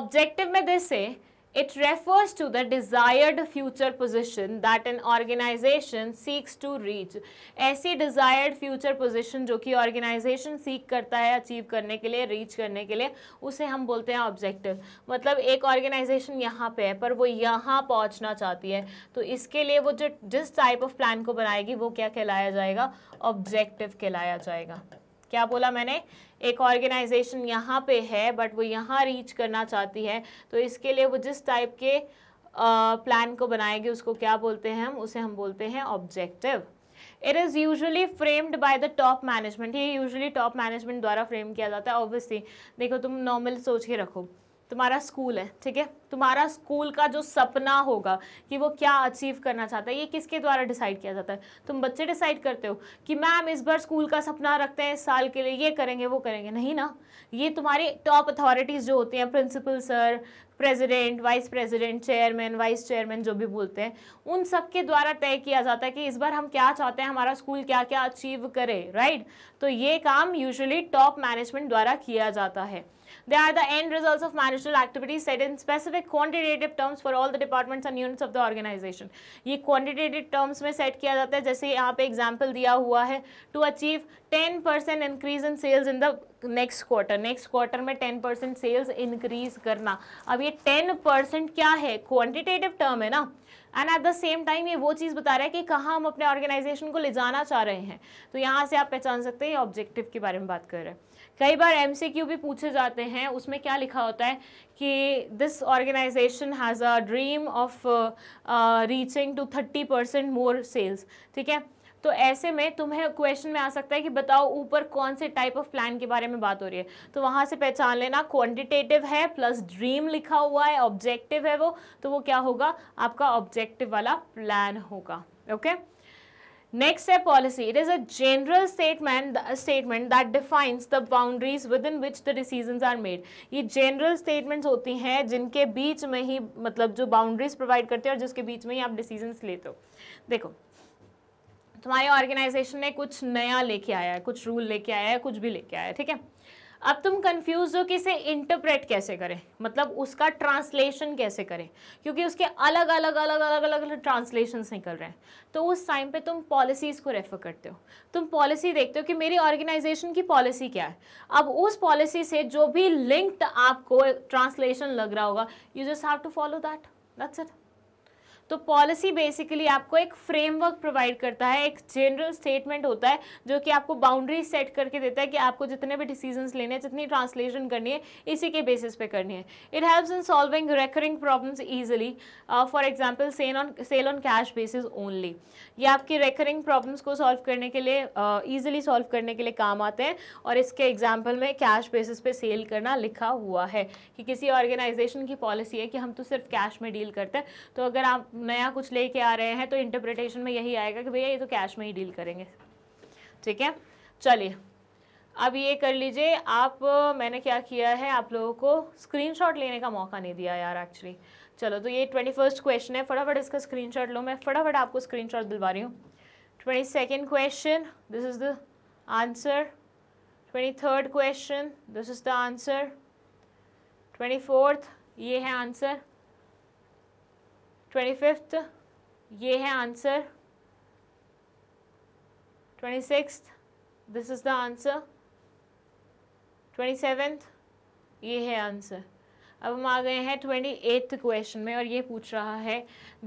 ऑब्जेक्टिव में दिस है It refers to the desired future position that an organization seeks to reach. ऐसी desired future position जो कि organization seek करता है achieve करने के लिए reach करने के लिए उसे हम बोलते हैं objective. मतलब एक organization यहाँ पे है पर वो यहाँ पहुँचना चाहती है तो इसके लिए वो जो जिस type of plan को बनाएगी वो क्या कहलाया जाएगा Objective कहलाया जाएगा क्या बोला मैंने एक ऑर्गेनाइजेशन यहाँ पे है बट वो यहाँ रीच करना चाहती है तो इसके लिए वो जिस टाइप के प्लान को बनाएगी उसको क्या बोलते हैं हम उसे हम बोलते हैं objective it is usually framed by the top management ये यूजली टॉप मैनेजमेंट द्वारा फ्रेम किया जाता है ऑब्वियसली देखो तुम नॉर्मल सोच के रखो तुम्हारा स्कूल है ठीक है तुम्हारा स्कूल का जो सपना होगा कि वो क्या अचीव करना चाहता है ये किसके द्वारा डिसाइड किया जाता है तुम बच्चे डिसाइड करते हो कि मैम इस बार स्कूल का सपना रखते हैं इस साल के लिए ये करेंगे वो करेंगे नहीं ना ये तुम्हारे टॉप अथॉरिटीज़ जो होती हैं principal sir president vice president chairman vice chairman जो भी बोलते हैं उन सब के द्वारा तय किया जाता है कि इस बार हम क्या चाहते हैं हमारा स्कूल क्या क्या अचीव करे राइट तो ये काम यूजली टॉप मैनेजमेंट द्वारा किया जाता है They are the end results of managerial activities set in specific quantitative terms for all the departments and units of the organization. ये quantitative terms में set किया जाता है जैसे यहाँ पे example दिया हुआ है to achieve 10% percent in in sales in the next quarter next quarter में टेन परसेंट सेल्स इंक्रीज करना अब ये टेन परसेंट क्या है क्वांटिटेटिव टर्म है ना and at the same time ये वो चीज़ बता रहा है कि कहाँ हम अपने ऑर्गेनाइजेशन को ले जाना चाह रहे हैं तो यहाँ से आप पहचान सकते हैं ये ऑब्जेक्टिव के बारे में बात कर रहे हैं कई बार एम भी पूछे जाते हैं उसमें क्या लिखा होता है कि this organization has a dream of reaching to thirty percent more sales ठीक है तो ऐसे में तुम्हें क्वेश्चन में आ सकता है कि बताओ ऊपर कौन से टाइप ऑफ प्लान के बारे में बात हो रही है तो वहाँ से पहचान लेना क्वांटिटेटिव है प्लस ड्रीम लिखा हुआ है ऑब्जेक्टिव है वो तो वो क्या होगा आपका ऑब्जेक्टिव वाला प्लान होगा ओके okay? Next है policy. It is a general statement a statement that defines the boundaries within which the decisions are made. ये general statements होती हैं जिनके बीच में ही मतलब जो boundaries provide करते हैं और जिसके बीच में ही आप decisions लेते हो देखो तुम्हारी ऑर्गेनाइजेशन ने कुछ नया लेके आया है कुछ रूल लेके आया है कुछ भी लेके आया है ठीक है अब तुम कंफ्यूज हो कि इसे इंटरप्रेट कैसे करें मतलब उसका ट्रांसलेशन कैसे करें क्योंकि उसके अलग अलग अलग अलग अलग अलग निकल रहे हैं तो उस टाइम पे तुम पॉलिसीज़ को रेफ़र करते हो तुम पॉलिसी देखते हो कि मेरी ऑर्गेनाइजेशन की पॉलिसी क्या है अब उस पॉलिसी से जो भी लिंक्ड आपको ट्रांसलेशन लग रहा होगा you just have to follow that that's it तो पॉलिसी बेसिकली आपको एक फ्रेमवर्क प्रोवाइड करता है एक जनरल स्टेटमेंट होता है जो कि आपको बाउंड्री सेट करके देता है कि आपको जितने भी डिसीजन लेने हैं जितनी ट्रांसलेशन करनी है इसी के बेसिस पे करनी है it helps in solving recurring problems easily for example sale on sale on cash basis only ये आपके रेकरिंग प्रॉब्लम्स को सॉल्व करने के लिए ईजिली uh, सॉल्व करने के लिए काम आते हैं और इसके एग्जाम्पल में कैश बेसिस पे सेल करना लिखा हुआ है कि किसी ऑर्गेनाइजेशन की पॉलिसी है कि हम तो सिर्फ कैश में डील करते हैं तो अगर आप नया कुछ लेके आ रहे हैं तो इंटरप्रिटेशन में यही आएगा कि भैया ये तो कैश में ही डील करेंगे ठीक है चलिए अब ये कर लीजिए आप मैंने क्या किया है आप लोगों को स्क्रीनशॉट लेने का मौका नहीं दिया यार एक्चुअली चलो तो ये ट्वेंटी फर्स्ट क्वेश्चन है फटाफट इसका स्क्रीनशॉट लो मैं फटाफट आपको स्क्रीनशॉट दिलवा रही हूँ twenty second question this is the answer twenty third question this is the answer twenty fourth ये है आंसर ट्वेंटी फिफ्थ ये है answer twenty six this is the answer twenty seventh ये है आंसर अब हम आ गए हैं ट्वेंटी एथ क्वेश्चन में और ये पूछ रहा है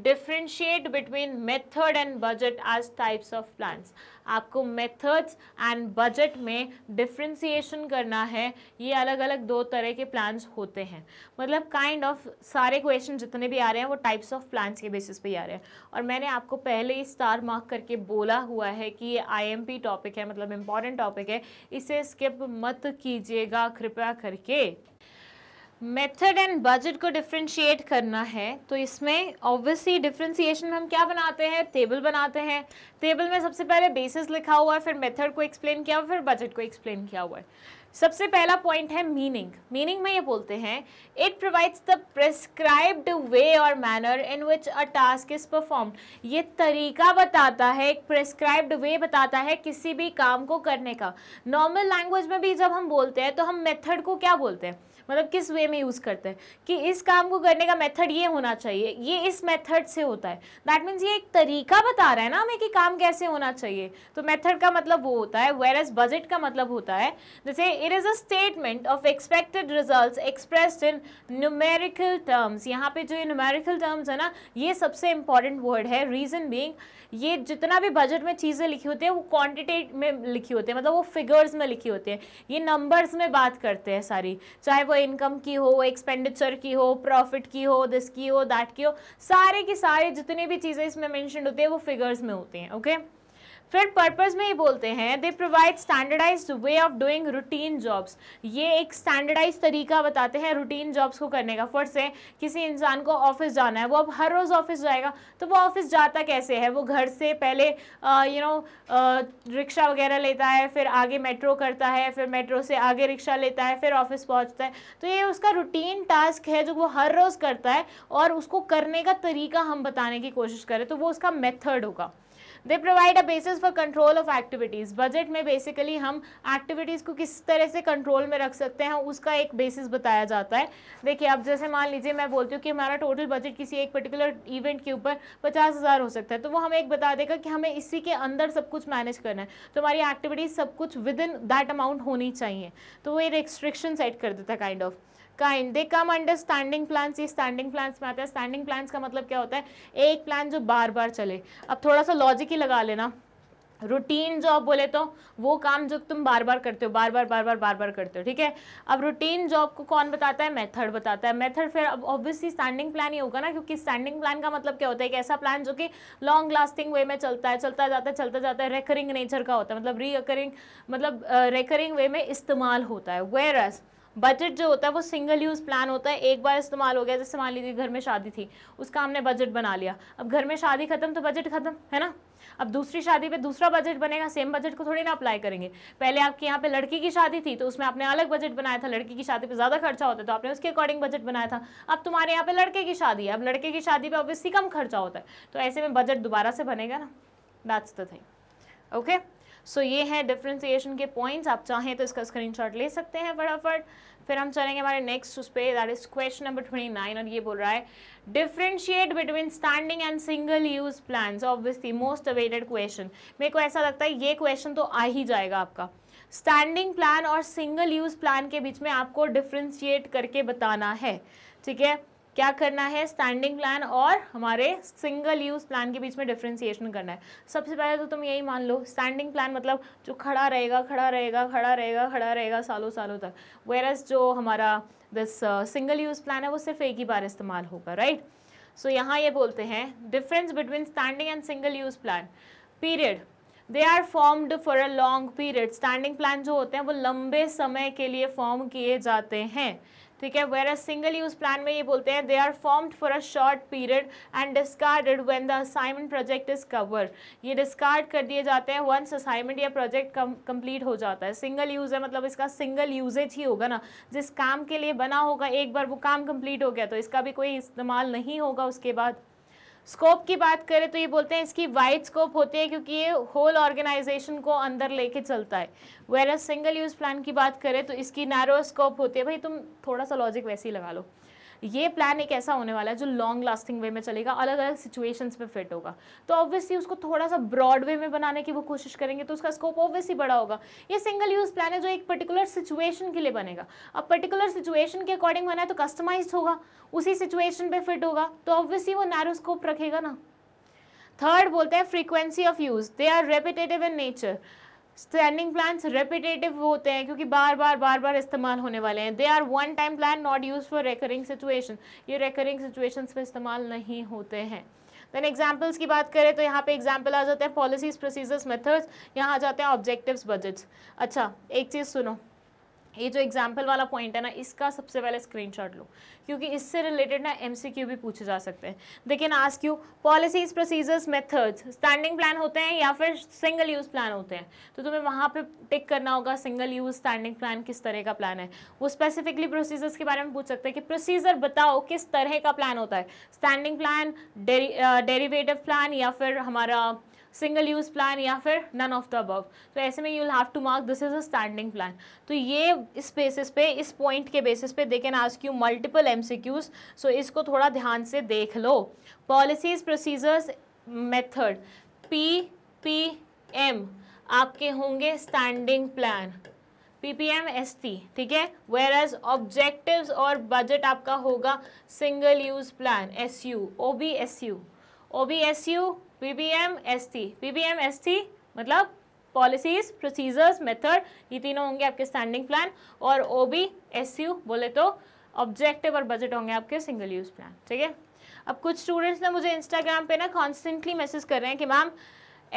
differentiate between method and budget as types of plans आपको मेथड्स एंड बजट में डिफ्रेंसीशन करना है ये अलग अलग दो तरह के प्लान्स होते हैं मतलब काइंड ऑफ सारे क्वेश्चन जितने भी आ रहे हैं वो टाइप्स ऑफ प्लान्स के बेसिस पे ही आ रहे हैं और मैंने आपको पहले ही स्टार मार्क करके बोला हुआ है कि ये आई टॉपिक है मतलब इम्पॉर्टेंट टॉपिक है इसे स्किप मत कीजिएगा कृपया करके मेथड एंड बजट को डिफ्रेंशिएट करना है तो इसमें ऑब्वियसली डिफ्रेंशिएशन में हम क्या बनाते हैं टेबल बनाते हैं टेबल में सबसे पहले बेसिस लिखा हुआ है फिर मेथड को एक्सप्लेन किया हुआ फिर बजट को एक्सप्लेन किया हुआ है सबसे पहला पॉइंट है मीनिंग मीनिंग में ये बोलते हैं it provides the prescribed way or manner in which a task is perform ये तरीका बताता है एक प्रिस्क्राइब्ड वे बताता है किसी भी काम को करने का नॉर्मल लैंग्वेज में भी जब हम बोलते हैं तो हम मेथड को क्या बोलते हैं मतलब किस वे में यूज़ करते हैं कि इस काम को करने का मेथड ये होना चाहिए ये इस मेथड से होता है दैट मीन्स ये एक तरीका बता रहा है ना हमें कि काम कैसे होना चाहिए तो मेथड का मतलब वो होता है वेर एज बजट का मतलब होता है जैसे it is a statement of expected result express in numerical terms यहाँ पे जो ये न्यूमेरिकल टर्म्स है ना ये सबसे इंपॉर्टेंट वर्ड है रीज़न बींग ये जितना भी बजट में चीज़ें लिखी होती है वो क्वान्टिटी में लिखी होती है मतलब वो फिगर्स में लिखी होती है ये नंबर्स में बात करते हैं सारी चाहे वो इनकम की हो एक्सपेंडिचर की हो प्रॉफिट की हो दिस की हो दैट की हो सारे की सारे जितनी भी चीज़ें इसमें मैंशन होती है वो फिगर्स में होती हैं ओके okay? फिर पर्पज़ में ही बोलते हैं they provide standardize way of doing routine jobs ये एक स्टैंडर्डाइज तरीका बताते हैं रूटीन जॉब्स को करने का फर्ज से किसी इंसान को ऑफिस जाना है वो अब हर रोज़ ऑफिस जाएगा तो वो ऑफिस जाता कैसे है वो घर से पहले यू नो रिक्शा वगैरह लेता है फिर आगे मेट्रो करता है फिर मेट्रो से आगे रिक्शा लेता है फिर ऑफिस पहुँचता है तो ये उसका रूटीन टास्क है जो वो हर रोज़ करता है और उसको करने का तरीका हम बताने की कोशिश करें तो वो उसका मेथड होगा they provide a basis for control of activities budget में बेसिकली हम एक्टिविटीज़ को किस तरह से कंट्रोल में रख सकते हैं उसका एक बेसिस बताया जाता है देखिए अब जैसे मान लीजिए मैं बोलती हूँ कि हमारा टोटल बजट किसी एक पर्टिकुलर इवेंट के ऊपर पचास हज़ार हो सकता है तो वो हमें एक बता देगा कि हमें इसी के अंदर सब कुछ मैनेज करना है तो हमारी एक्टिविटीज़ सब कुछ विद इन दैट अमाउंट होनी चाहिए तो वो ये रिस्ट्रिक्शन सेट कर देता है kind of kind they come under standing plans ये स्टैंडिंग प्लान्स में आता है स्टैंडिंग प्लान्स का मतलब क्या होता है एक प्लान जो बार बार चले अब थोड़ा सा लॉजिक ही लगा लेना रूटीन जॉब बोले तो वो काम जो तुम बार बार करते हो बार बार बार बार बार बार करते हो ठीक है अब रूटीन जॉब को कौन बताता है मेथड बताता है मेथड फिर अब ऑब्वियसली स्टैंडिंग प्लान ही होगा ना क्योंकि स्टैंडिंग प्लान का मतलब क्या होता है एक ऐसा प्लान जो कि लॉन्ग लास्टिंग वे में चलता है चलता जाता है चलता जाता है रेकरिंग नेचर का होता है मतलब रीअकरिंग मतलब रेकरिंग वे में इस्तेमाल होता है वेयर एज़ बजट जो होता है वो सिंगल यूज़ प्लान होता है एक बार इस्तेमाल हो गया जैसे मान लीजिए घर में शादी थी उसका हमने बजट बना लिया अब घर में शादी खत्म तो बजट खत्म है ना अब दूसरी शादी पे दूसरा बजट बनेगा सेम बजट को थोड़ी ना अप्लाई करेंगे पहले आपके यहाँ पे लड़की की शादी थी तो उसमें आपने अलग बजट बनाया था लड़की की शादी पे ज़्यादा खर्चा होता है तो आपने उसके अकॉर्डिंग बजट बनाया था अब तुम्हारे यहाँ पे लड़के की शादी है अब लड़के की शादी पे ऑब्वियसली कम खर्चा होता है तो ऐसे में बजट दोबारा से बनेगा ना that's the thing okay so ये है डिफ्रेंसीशन के पॉइंट्स आप चाहें तो इसका स्क्रीन ले सकते हैं फटाफट फिर हम चलेंगे हमारे नेक्स्ट उस पर that is question number twenty nine और ये बोल रहा है differentiate between standing and single use plan obviously most awaited question मेरे को ऐसा लगता है ये क्वेश्चन तो आ ही जाएगा आपका स्टैंडिंग प्लान और सिंगल यूज प्लान के बीच में आपको डिफ्रेंशिएट करके बताना है ठीक है क्या करना है स्टैंडिंग प्लान और हमारे सिंगल यूज़ प्लान के बीच में डिफ्रेंसिएशन करना है सबसे पहले तो तुम यही मान लो स्टैंडिंग प्लान मतलब जो खड़ा रहेगा खड़ा रहेगा खड़ा रहेगा खड़ा रहेगा सालों सालों तक वेरस जो हमारा दिस सिंगल यूज़ प्लान है वो सिर्फ एक ही बार इस्तेमाल होगा राइट सो यहाँ ये बोलते हैं difference between standing and single use plan period they are formed for a long period standing plan जो होते हैं वो लंबे समय के लिए फॉर्म किए जाते हैं ठीक है where a single use plan में ये बोलते हैं they are formed for a short period and discarded when the assignment project is cover ये डिस्कार्ड कर दिए जाते हैं वंस असाइनमेंट या प्रोजेक्ट कंप्लीट हो जाता है सिंगल यूज है मतलब इसका सिंगल यूजेज ही होगा ना जिस काम के लिए बना होगा एक बार वो काम कंप्लीट हो गया तो इसका भी कोई इस्तेमाल नहीं होगा उसके बाद स्कोप की बात करें तो ये बोलते हैं इसकी वाइड स्कोप होती है क्योंकि ये होल ऑर्गेनाइजेशन को अंदर लेके चलता है वेर सिंगल यूज़ प्लान की बात करें तो इसकी नैरो स्कोप होती है भाई तुम थोड़ा सा लॉजिक वैसे ही लगा लो ये प्लान एक ऐसा होने वाला है जो लॉन्ग लास्टिंग वे में चलेगा अलग अलग सिचुएशंस पे फिट होगा तो ऑब्वियसली उसको थोड़ा सा ब्रॉड वे में बनाने की वो कोशिश करेंगे तो उसका स्कोप ऑब्वियसली बड़ा होगा ये सिंगल यूज़ प्लान है जो एक पर्टिकुलर सिचुएशन के लिए बनेगा अब पर्टिकुलर सिचुएशन के अकॉर्डिंग बना है तो कस्टमाइज होगा उसी सिचुएशन पर फिट होगा तो ऑब्वियसली वो नैरो स्कोप रखेगा ना थर्ड बोलते हैं frequency of use they are repetitive in nature standing plans repetitive होते हैं क्योंकि बार बार बार बार इस्तेमाल होने वाले हैं they are one time plan not use for recurring situation ये रेकरिंग सिचुएशंस पे इस्तेमाल नहीं होते हैं देन एग्जाम्पल्स की बात करें तो यहाँ पे एग्जाम्पल आ जाते हैं पॉलिसीज प्रोसीजर्स मेथड्स यहाँ आ जाते हैं ऑब्जेक्टिव बजट्स अच्छा एक चीज़ सुनो ये जो एग्जाम्पल वाला पॉइंट है ना इसका सबसे पहले स्क्रीनशॉट लो क्योंकि इससे रिलेटेड ना एमसीक्यू भी पूछे जा सकते हैं देखिए ना ask you policies procedures methods standing plan होते हैं या फिर सिंगल यूज़ प्लान होते हैं तो तुम्हें वहाँ पे टिक करना होगा सिंगल यूज़ स्टैंडिंग प्लान किस तरह का प्लान है वो स्पेसिफिकली प्रोसीजर्स के बारे में पूछ सकते हैं कि प्रोसीजर बताओ किस तरह का प्लान होता है स्टैंडिंग प्लान डेरीवेटिव प्लान या फिर हमारा सिंगल यूज़ प्लान या फिर नन ऑफ द अबव तो ऐसे में you will have to mark this is a standing plan तो ये इस बेसिस पे इस पॉइंट के बेसिस पे they can ask you multiple M so इसको थोड़ा ध्यान से देख लो policies procedures method P P M आपके होंगे standing plan P P M S T ठीक है वेयर एज ऑब्जेक्टिव और बजट आपका होगा single use plan S U O B S U O B S U PBM ST PBM ST मतलब पॉलिसीज प्रोसीजर्स मेथड ये तीनों होंगे आपके स्टैंडिंग प्लान और ओ बी एस यू बोले तो ऑब्जेक्टिव और बजट होंगे आपके सिंगल यूज़ प्लान ठीक है अब कुछ स्टूडेंट्स ने मुझे इंस्टाग्राम पे ना कॉन्स्टेंटली मैसेज कर रहे हैं कि मैम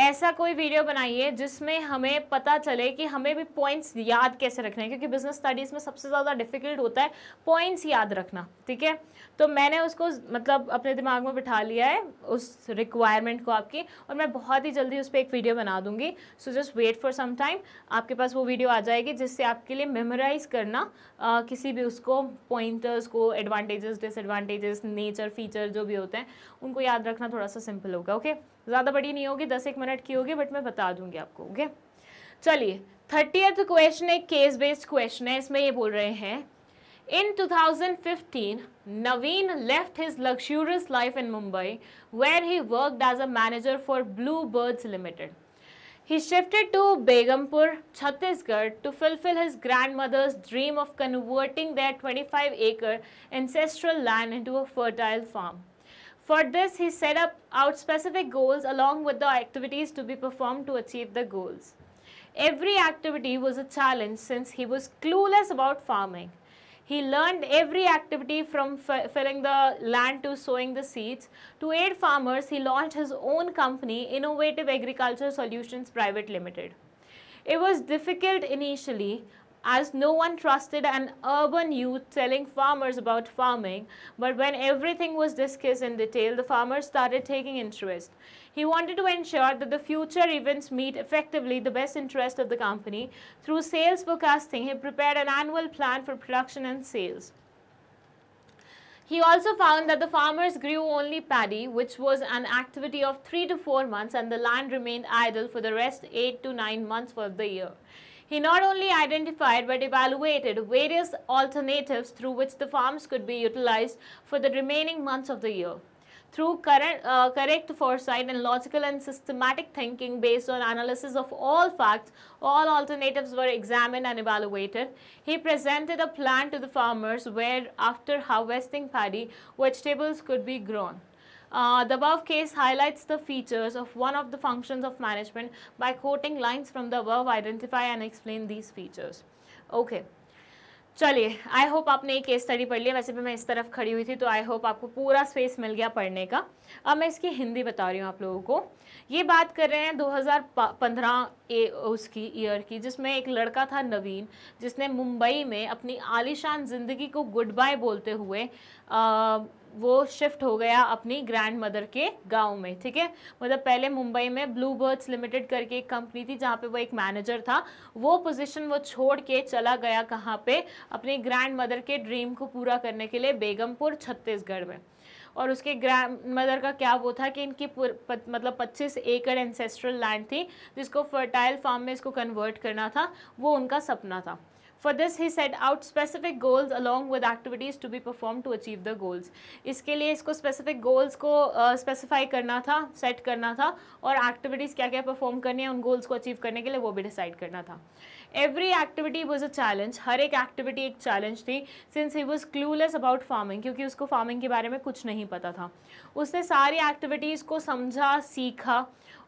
ऐसा कोई वीडियो बनाइए जिसमें हमें पता चले कि हमें भी पॉइंट्स याद कैसे रखने हैं क्योंकि बिजनेस स्टडीज़ में सबसे ज़्यादा डिफिकल्ट होता है पॉइंट्स याद रखना ठीक है तो मैंने उसको मतलब अपने दिमाग में बिठा लिया है उस रिक्वायरमेंट को आपकी और मैं बहुत ही जल्दी उस पर एक वीडियो बना दूंगी so just wait for some time आपके पास वो वीडियो आ जाएगी जिससे आपके लिए मेमोराइज करना आ, किसी भी उसको पॉइंटर्स को एडवांटेजेस डिसएडवांटेजेस नेचर फीचर जो भी होते हैं उनको याद रखना थोड़ा सा सिंपल होगा ओके okay? ज़्यादा बड़ी नहीं होगी दस एक मिनट की होगी बट मैं बता दूंगी आपको ओके चलिए थर्टी एथ क्वेश्चन एक केस बेस्ड क्वेश्चन है इसमें ये बोल रहे हैं in two thousand fifteen Naveen left his luxurious life in Mumbai where he worked as a manager for Blue Birds Limited he shifted to Begampur Chhattisgarh to fulfil his grandmother's dream of converting that twenty five acre ancestral land into a fertile farm For this, he set up out specific goals along with the activities to be performed to achieve the goals. Every activity was a challenge since he was clueless about farming. He learned every activity from felling the land to sowing the seeds. To aid farmers, he launched his own company, Innovative Agriculture Solutions Private Limited. It was difficult initially, as no one trusted an urban youth telling farmers about farming. But when everything was discussed in detail, the farmers started taking interest. He wanted to ensure that the future events meet effectively the best interest of the company. Through sales forecasting, he prepared an annual plan for production and sales. He also found that the farmers grew only paddy, which was an activity of 3 to 4 months and the land remained idle for the rest 8 to 9 months of the year. He not only identified but evaluated various alternatives through which the farms could be utilized for the remaining months of the year. Through current, uh, correct foresight and logical and systematic thinking based on analysis of all facts, all alternatives were examined and evaluated. He presented a plan to the farmers where after harvesting paddy, vegetables could be grown. Uh, the above case highlights the features of one of the functions of management by quoting lines from the above identify and explain these features okay चलिए आई होप आपने एक केस स्टडी पढ़ लिया वैसे भी मैं इस तरफ खड़ी हुई थी तो आई होप आपको पूरा स्पेस मिल गया पढ़ने का अब मैं इसकी हिंदी बता रही हूँ आप लोगों को ये बात कर रहे हैं 2015 ए उसकी ईयर की जिसमें एक लड़का था नवीन जिसने मुंबई में अपनी आलीशान ज़िंदगी को गुड बाय बोलते हुए आ, वो शिफ्ट हो गया अपनी ग्रैंड मदर के गांव में ठीक है मतलब पहले मुंबई में ब्लू बर्ड्स लिमिटेड करके एक कंपनी थी जहाँ पे वो एक मैनेजर था वो पोजीशन वो छोड़ के चला गया कहाँ पे अपनी ग्रैंड मदर के ड्रीम को पूरा करने के लिए बेगमपुर छत्तीसगढ़ में और उसके ग्रैंड मदर का क्या वो था कि इनकी मतलब 25 एकड़ एंसेस्ट्रल लैंड थी जिसको फर्टाइल फार्म में इसको कन्वर्ट करना था वो उनका सपना था for this he set out specific goals along with activities to be perform to achieve the goals इसके लिए इसको स्पेसिफिक गोल्स को स्पेसिफाई uh, करना था सेट करना था और एक्टिविटीज़ क्या क्या परफॉर्म करनी है उन गोल्स को अचीव करने के लिए वो भी डिसाइड करना था every activity was a challenge हर एक एक्टिविटी एक चैलेंज थी since he was clueless about farming क्योंकि उसको फार्मिंग के बारे में कुछ नहीं पता था उसने सारी एक्टिविटीज़ को समझा सीखा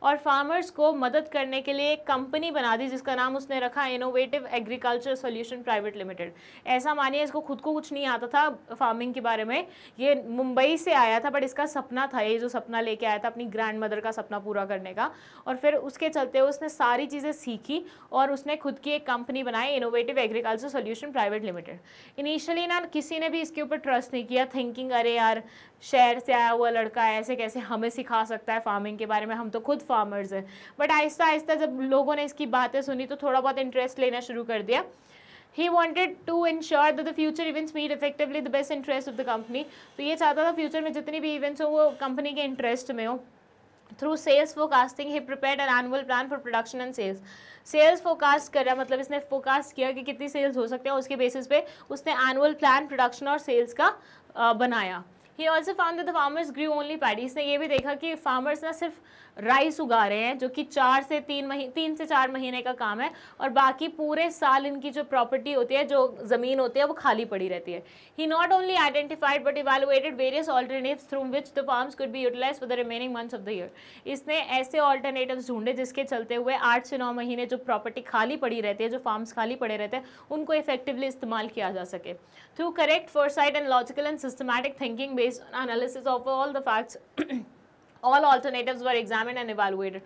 और फार्मर्स को मदद करने के लिए एक कंपनी बना दी जिसका नाम उसने रखा Innovative Agriculture Solution Private Limited ऐसा मानिए इसको खुद को कुछ नहीं आता था फार्मिंग के बारे में ये मुंबई से आया था बट इसका सपना था ये जो सपना लेके आया था अपनी ग्रैंड मदर का सपना पूरा करने का और फिर उसके चलते उसने सारी चीज़ें सीखी और उसने खुद की एक कंपनी बनाई Innovative Agriculture Solution Private Limited initially ना किसी ने भी इसके ऊपर ट्रस्ट नहीं किया थिंकिंग अरे यार शहर से आया हुआ लड़का है ऐसे कैसे हमें सिखा सकता है फार्मिंग के बारे में हम तो खुद फार्मर्स हैं बट आहिस्ता आहिस्ता जब लोगों ने इसकी बातें सुनी तो थोड़ा बहुत इंटरेस्ट लेना शुरू कर दिया he wanted to ensure the future events meet effectively the best interest of the company तो ये चाहता था फ्यूचर में जितनी भी इवेंट्स हो वो कंपनी के इंटरेस्ट में हो through sales forecasting he prepare an annual plan for production and sales sales forecast करा मतलब इसने फोकास्ट किया कि कितनी सेल्स हो सकते हैं उसके बेसिस पे उसने एनुअल प्लान प्रोडक्शन और सेल्स का बनाया he also found the farmers grew only paddy इसने ये भी देखा कि फार्मर्स ना सिर्फ राइस उगा रहे हैं जो कि चार से तीन महीने तीन से चार महीने का काम है और बाकी पूरे साल इनकी जो प्रॉपर्टी होती है जो ज़मीन होती है वो खाली पड़ी रहती है he not only identified but evaluated various alternative through which the farm could be utilize for the remaining months of the year इसने ऐसे ऑल्टरनेटिव ढूंढे जिसके चलते हुए आठ से नौ महीने जो प्रॉपर्टी खाली पड़ी रहती है जो फार्म्स खाली पड़े रहते हैं उनको इफेक्टिवली इस्तेमाल किया जा सके through correct foresight and logical and systematic thinking based analysis of all the facts all alternative were examine and evaluated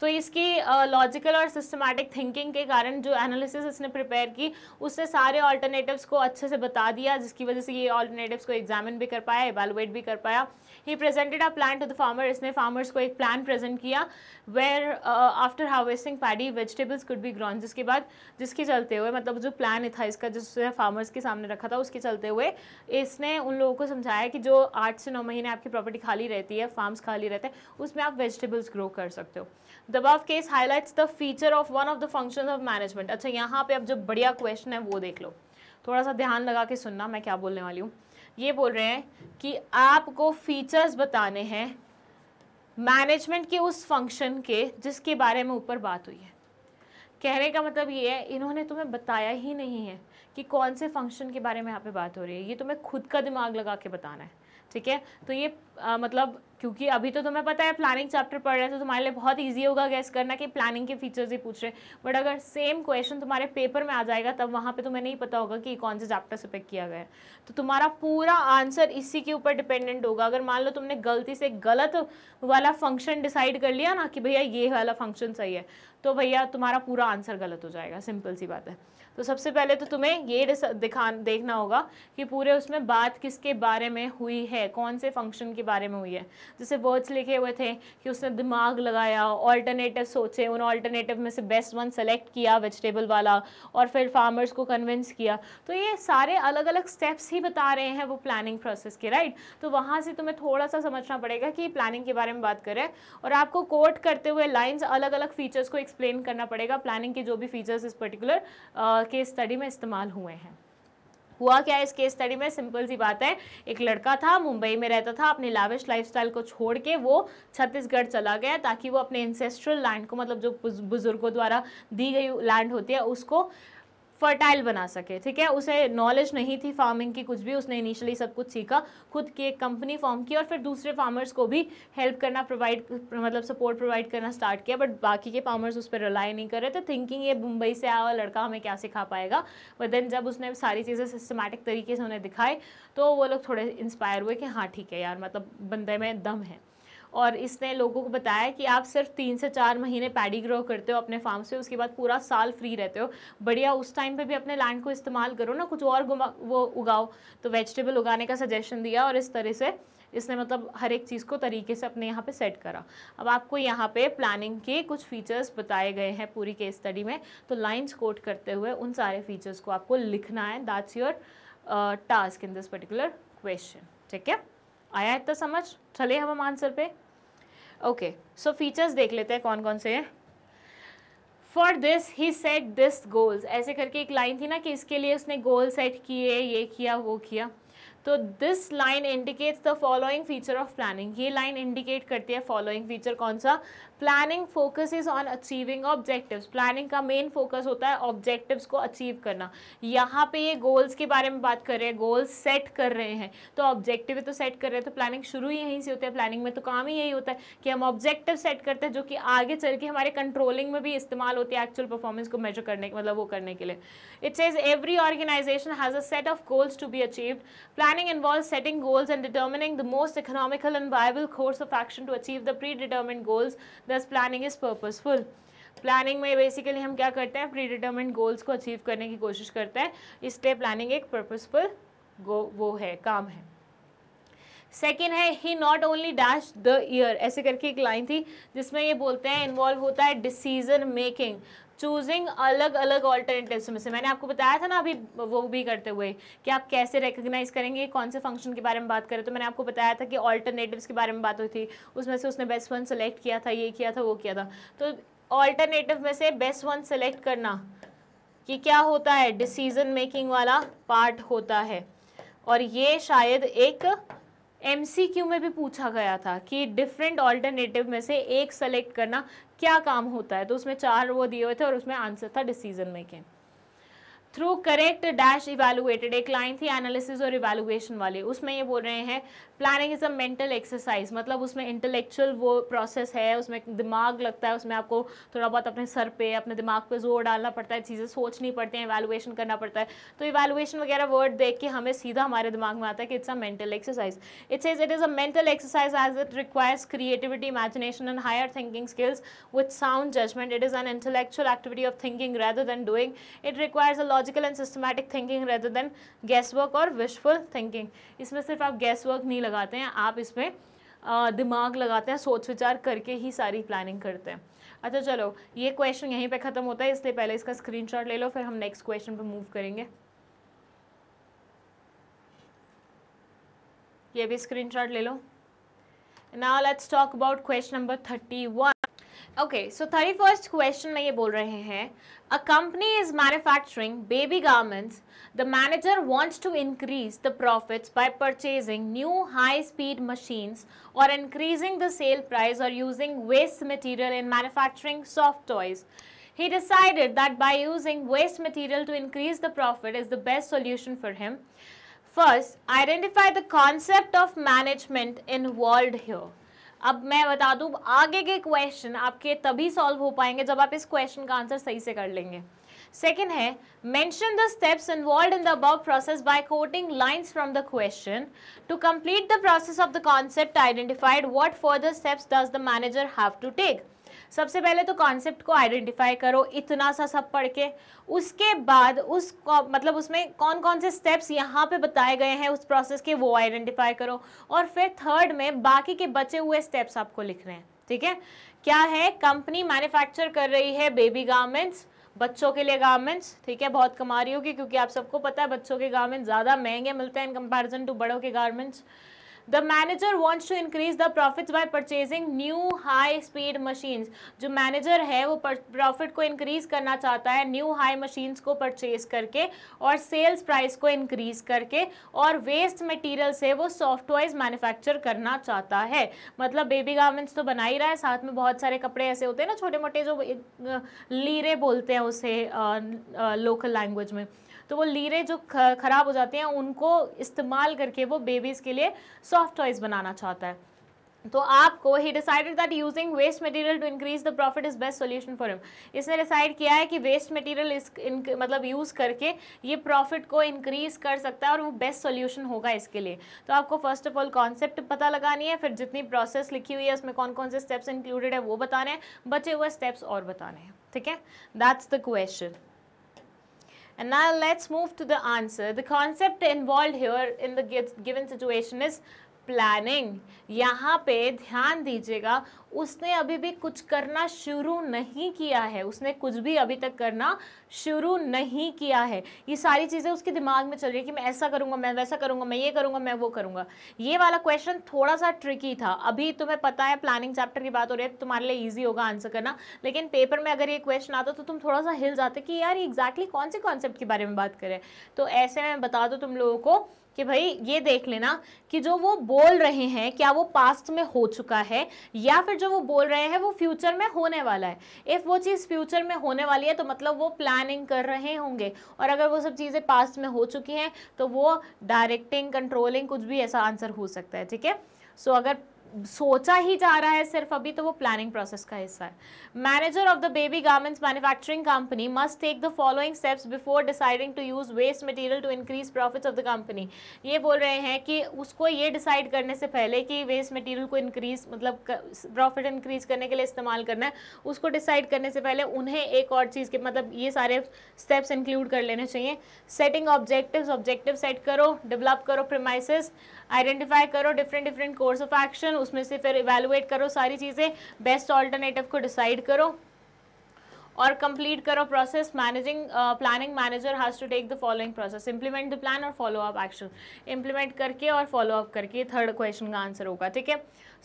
तो इसकी लॉजिकल और सिस्टमेटिक थिंकिंग के कारण जो एनालिसिस इसने प्रिपेयर की उससे सारे ऑल्टरनेटिव्स को अच्छे से बता दिया जिसकी वजह से ये ऑल्टरनेटिव्स को एग्जामिन भी कर पाया एवेलुएट भी कर पाया he presented a plan to the farmer इसने फार्मर्स को एक प्लान प्रेजेंट किया where after harvesting paddy vegetables could be grown जिसके बाद जिसके चलते हुए मतलब जो प्लान था इसका जिसने फार्मर्स के सामने रखा था उसके चलते हुए इसने उन लोगों को समझाया कि जो आठ से नौ महीने आपकी प्रॉपर्टी खाली रहती है फार्म्स खाली रहते हैं उसमें आप वेजिटेबल्स ग्रो कर सकते हो the case highlights the feature of one of the function of management अच्छा यहाँ पे अब जो बढ़िया क्वेश्चन है वो देख लो थोड़ा सा ध्यान लगा के सुनना मैं क्या बोलने वाली हूँ ये बोल रहे हैं कि आपको फीचर्स बताने हैं मैनेजमेंट के उस फंक्शन के जिसके बारे में ऊपर बात हुई है कहने का मतलब ये है इन्होंने तुम्हें बताया ही नहीं है कि कौन से फंक्शन के बारे में यहाँ पे बात हो रही है ये तुम्हें खुद का दिमाग लगा के बताना है ठीक है तो ये आ, मतलब क्योंकि अभी तो तुम्हें पता है प्लानिंग चैप्टर पढ़ रहे हैं तो तुम्हारे लिए बहुत इजी होगा गैस करना कि प्लानिंग के फीचर्स ही पूछ रहे बट अगर सेम क्वेश्चन तुम्हारे पेपर में आ जाएगा तब वहाँ पे तुम्हें नहीं पता होगा कि कौन से चैप्टर से पिक किया गया है तो तुम्हारा पूरा आंसर इसी के ऊपर डिपेंडेंट होगा अगर मान लो तुमने गलती से गलत वाला फंक्शन डिसाइड कर लिया ना कि भैया ये वाला फंक्शन सही है तो भैया तुम्हारा पूरा आंसर गलत हो जाएगा सिंपल सी बात है तो सबसे पहले तो तुम्हें ये दिखा देखना होगा कि पूरे उसमें बात किसके बारे में हुई है कौन से फंक्शन के बारे में हुई है जैसे वर्ड्स लिखे हुए थे कि उसने दिमाग लगाया ऑल्टरनेटिव सोचे उन ऑल्टरनेटिव में से बेस्ट वन सेलेक्ट किया वेजिटेबल वाला और फिर फार्मर्स को कन्विंस किया तो ये सारे अलग अलग स्टेप्स ही बता रहे हैं वो प्लानिंग प्रोसेस के राइट तो वहाँ से तुम्हें थोड़ा सा समझना पड़ेगा कि प्लानिंग के बारे में बात करें और आपको कोट करते हुए लाइन्स अलग अलग फीचर्स को एक्सप्लेन करना पड़ेगा प्लानिंग के जो भी फीचर्स इस पर्टिकुलर केस स्टडी में इस्तेमाल हुए हैं हुआ क्या है इस केस स्टडी में सिंपल सी बात है एक लड़का था मुंबई में रहता था अपने लाविश लाइफस्टाइल को छोड़ के वो छत्तीसगढ़ चला गया ताकि वो अपने इंसेस्ट्रल लैंड को मतलब जो बुजुर्गों द्वारा दी गई लैंड होती है उसको फर्टाइल बना सके ठीक है उसे नॉलेज नहीं थी फार्मिंग की कुछ भी उसने इनिशियली सब कुछ सीखा खुद की एक कंपनी फॉर्म की और फिर दूसरे फार्मर्स को भी हेल्प करना प्रोवाइड मतलब सपोर्ट प्रोवाइड करना स्टार्ट किया बट बाकी के फार्मर्स उस पर रिलाई नहीं कर रहे थे थिंकिंग ये मुंबई से आया हुआ लड़का हमें क्या सिखा पाएगा बट देन जब उसने सारी चीज़ें सिस्टमेटिक तरीके से उन्हें दिखाई तो वो लोग थोड़े इंस्पायर हुए कि हाँ ठीक है यार मतलब बंदे में दम है और इसने लोगों को बताया कि आप सिर्फ तीन से चार महीने पैडी ग्रो करते हो अपने फार्म से उसके बाद पूरा साल फ्री रहते हो बढ़िया उस टाइम पे भी अपने लैंड को इस्तेमाल करो ना कुछ और वो उगाओ तो वेजिटेबल उगाने का सजेशन दिया और इस तरह से इसने मतलब हर एक चीज़ को तरीके से अपने यहाँ पे सेट करा अब आपको यहाँ पे प्लानिंग के कुछ फीचर्स बताए गए हैं पूरी केस स्टडी में तो लाइंस कोट करते हुए उन सारे फीचर्स को आपको लिखना है that's your task in this particular question ठीक है आया इतना तो समझ चले हम हम आंसर पे ओके सो फीचर्स देख लेते हैं कौन कौन से हैं for this he set this goals ऐसे करके एक लाइन थी ना कि इसके लिए उसने गोल सेट किए ये किया वो किया तो this line indicates the following feature of planning ये लाइन इंडिकेट करती है फॉलोइंग फीचर कौन सा planning focus is on achieving objectives planning का मेन फोकस होता है ऑब्जेक्टिव्स को अचीव करना यहाँ पे ये गोल्स के बारे में बात कर रहे हैं गोल्स सेट कर रहे हैं तो ऑब्जेक्टिव तो सेट कर रहे हैं तो प्लानिंग शुरू ही यहीं से होती है प्लानिंग में तो काम ही यही होता है कि हम ऑब्जेक्टिव सेट करते हैं जो कि आगे चल के हमारे कंट्रोलिंग में भी इस्तेमाल होती है एक्चुअल परफॉर्मेंस को मेजर करने के मतलब वो करने के लिए it says every organization has a set of goals to be achieved planning involve setting goals and determining the most economical and viable course of action to achieve the pre determine goals plus planning is purposeful planning में बेसिकली हम क्या करते हैं प्री डिटर्मेंट गोल्स को अचीव करने की कोशिश करते हैं इसलिए प्लानिंग एक पर्पजफुल गो वो है काम है सेकेंड है he not only dash the year ऐसे करके एक लाइन थी जिसमें ये बोलते हैं इन्वॉल्व होता है डिसीजन मेकिंग चूजिंग अलग अलग ऑल्टरनेटिव में से मैंने आपको बताया था ना अभी वो भी करते हुए कि आप कैसे रिकग्नाइज करेंगे कौन से फंक्शन के बारे में बात करें तो मैंने आपको बताया था कि ऑल्टरनेटिव के बारे में बात हुई थी उसमें से उसने बेस्ट वन सेलेक्ट किया था ये किया था वो किया था तो ऑल्टरनेटिव में से बेस्ट वन सेलेक्ट करना कि क्या होता है डिसीजन मेकिंग वाला पार्ट होता है और ये शायद एक एम में भी पूछा गया था कि डिफरेंट ऑल्टरनेटिव में से एक सेलेक्ट करना क्या काम होता है तो उसमें चार वो दिए हुए थे और उसमें आंसर था decision making through correct dash evaluated एक लाइन थी एनालिसिस और इवेलुएशन वाली उसमें ये बोल रहे हैं planning is a mental exercise मतलब उसमें इंटेलेक्चुअल वो प्रोसेस है उसमें दिमाग लगता है उसमें आपको थोड़ा बहुत अपने सर पे अपने दिमाग पे जोर डालना पड़ता है चीज़ें सोचनी पड़ती हैं इवेलुएशन करना पड़ता है तो इवेलुएशन वगैरह वर्ड देख के हमें सीधा हमारे दिमाग में आता है कि it's a mental exercise it's is it is a mental exercise as it requires creativity imagination and higher thinking skills with sound judgement it is an intellectual activity of thinking rather than doing it requires a logical and systematic thinking rather than guess work और विशफुल थिंकिंग इसमें सिर्फ आप गैस वर्क नहीं लगा लगाते हैं आप इसमें दिमाग लगाते हैं सोच विचार करके ही सारी प्लानिंग करते हैं अच्छा चलो ये क्वेश्चन यहीं पे ख़त्म होता है इसलिए पहले इसका स्क्रीनशॉट ले लो फिर हम नेक्स्ट क्वेश्चन पे मूव करेंगे ये भी स्क्रीनशॉट ले लो now let's talk about question number thirty one okay so thirty first question में ये बोल रहे हैं a company is manufacturing baby garments the manager wants to increase the profits by purchasing new high speed machines और इंक्रीजिंग द सेल प्राइस और using waste material in manufacturing soft toys He decided that by using waste material to increase the profit is the best solution for him. First, identify the concept of management involved here. अब मैं बता दूँ आगे के क्वेश्चन आपके तभी सॉल्व हो पाएंगे जब आप इस क्वेश्चन का आंसर सही से कर लेंगे सेकेंड है mention the steps involve in the above process by quoting lines from the question to complete the process of the concept identified what further steps does the manager have to take सबसे पहले तो कॉन्सेप्ट को आइडेंटिफाई करो इतना सा सब पढ़ के उसके बाद उस मतलब उसमें कौन कौन से स्टेप्स यहाँ पे बताए गए हैं उस प्रोसेस के वो आइडेंटिफाई करो और फिर थर्ड में बाकी के बचे हुए स्टेप्स आपको लिख रहे हैं ठीक है क्या है कंपनी मैन्युफैक्चर कर रही है बेबी गारमेंट्स बच्चों के लिए गारमेंट्स ठीक है बहुत कमा रही होगी क्योंकि आप सबको पता है बच्चों के गारमेंट्स ज़्यादा महंगे मिलते हैं इन कंपैरिजन टू बड़ों के garments the manager wants to increase the profit by purchasing new high speed machines जो मैनेजर है वो प्रॉफिट को इंक्रीज करना चाहता है न्यू हाई मशीन्स को परचेज करके और सेल्स प्राइस को इंक्रीज करके और वेस्ट मटीरियल से वो सॉफ्टवेयर मैन्युफैक्चर करना चाहता है मतलब बेबी गार्मेंट्स तो बना ही रहा है साथ में बहुत सारे कपड़े ऐसे होते हैं ना छोटे मोटे जो लीरे बोलते हैं उसे लोकल लैंग्वेज में तो वो लीरें जो ख़राब हो जाती हैं उनको इस्तेमाल करके वो बेबीज़ के लिए सॉफ्ट टॉयज़ बनाना चाहता है तो आपको he decided that using waste material to increase the profit is best solution for him इसने डिसाइड किया है कि वेस्ट मटेरियल इस मतलब यूज़ करके ये प्रॉफिट को इंक्रीज कर सकता है और वो बेस्ट सॉल्यूशन होगा इसके लिए तो आपको फर्स्ट ऑफ ऑल कॉन्सेप्ट पता लगानी है फिर जितनी प्रोसेस लिखी हुई है उसमें कौन कौन से स्टेप्स इंक्लूडेड है वो बताने हैं बचे हुए स्टेप्स और बताने हैं ठीक है that's the question And now let's move to the answer. The concept involved here in the given situation is planning यहाँ पे ध्यान दीजिएगा उसने अभी भी कुछ करना शुरू नहीं किया है उसने कुछ भी अभी तक करना शुरू नहीं किया है ये सारी चीज़ें उसके दिमाग में चल रही है कि मैं ऐसा करूँगा मैं वैसा करूँगा मैं ये करूँगा मैं वो करूँगा ये वाला क्वेश्चन थोड़ा सा ट्रिकी था अभी तुम्हें पता है प्लानिंग चैप्टर की बात हो रही है तो तुम्हारे लिए ईजी होगा आंसर करना लेकिन पेपर में अगर ये क्वेश्चन आता तो तुम थोड़ा सा हिल जाते कि यार एग्जैक्टली exactly कौन से कॉन्सेप्ट के बारे में बात करें तो ऐसे में बता दो तुम लोगों को कि भाई ये देख लेना कि जो वो बोल रहे हैं क्या वो पास्ट में हो चुका है या फिर जो वो बोल रहे हैं वो फ्यूचर में होने वाला है इफ़ वो चीज़ फ्यूचर में होने वाली है तो मतलब वो प्लानिंग कर रहे होंगे और अगर वो सब चीज़ें पास्ट में हो चुकी हैं तो वो डायरेक्टिंग कंट्रोलिंग कुछ भी ऐसा आंसर हो सकता है ठीक है सो अगर सोचा ही जा रहा है सिर्फ अभी तो वो प्लानिंग प्रोसेस का हिस्सा है manager of the baby garments manufacturing company must take the following steps before deciding to use waste material to increase profits of the company ये बोल रहे हैं कि उसको ये डिसाइड करने से पहले कि वेस्ट मटीरियल को इंक्रीज मतलब प्रॉफिट इंक्रीज करने के लिए इस्तेमाल करना है उसको डिसाइड करने से पहले उन्हें एक और चीज़ के मतलब ये सारे स्टेप्स इंक्लूड कर लेने चाहिए सेटिंग ऑब्जेक्टिव ऑब्जेक्टिव सेट करो डेवलप करो प्रमाइसिस आइडेंटिफाई करो different different course of action उसमें से फिर इवेलुएट करो सारी चीज़ें बेस्ट ऑल्टरनेटिव को डिसाइड करो और कंप्लीट करो process managing planning manager has to take the following process implement the plan और फॉलो अप एक्शन इंप्लीमेंट करके और फॉलो अप करके थर्ड क्वेश्चन का आंसर होगा ठीक है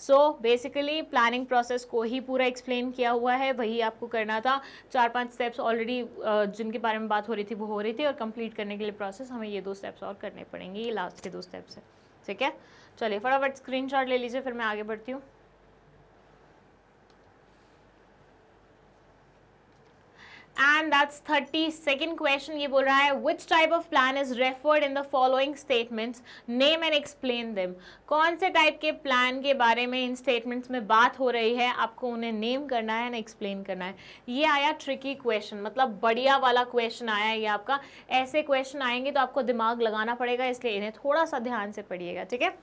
सो बेसिकली प्लानिंग प्रोसेस को ही पूरा एक्सप्लेन किया हुआ है वही आपको करना था चार पांच स्टेप्स ऑलरेडी uh, जिनके बारे में बात हो रही थी वो हो रही थी और कंप्लीट करने के लिए प्रोसेस हमें ये दो स्टेप्स और करने पड़ेंगे ये लास्ट के दो स्टेप्स हैं ठीक है चलिए फटाफट स्क्रीनशॉट ले लीजिए फिर मैं आगे बढ़ती हूँ and that's thirty second question ये बोल रहा है which type of plan is referred in the following statements name and explain कौन से टाइप के प्लान के बारे में इन स्टेटमेंट्स में बात हो रही है आपको उन्हें नेम करना है एंड एक्सप्लेन करना है ये आया ट्रिकी क्वेश्चन मतलब बढ़िया वाला क्वेश्चन आया है ये आपका ऐसे क्वेश्चन आएंगे तो आपको दिमाग लगाना पड़ेगा इसलिए इन्हें थोड़ा सा ध्यान से पढ़िएगा ठीक है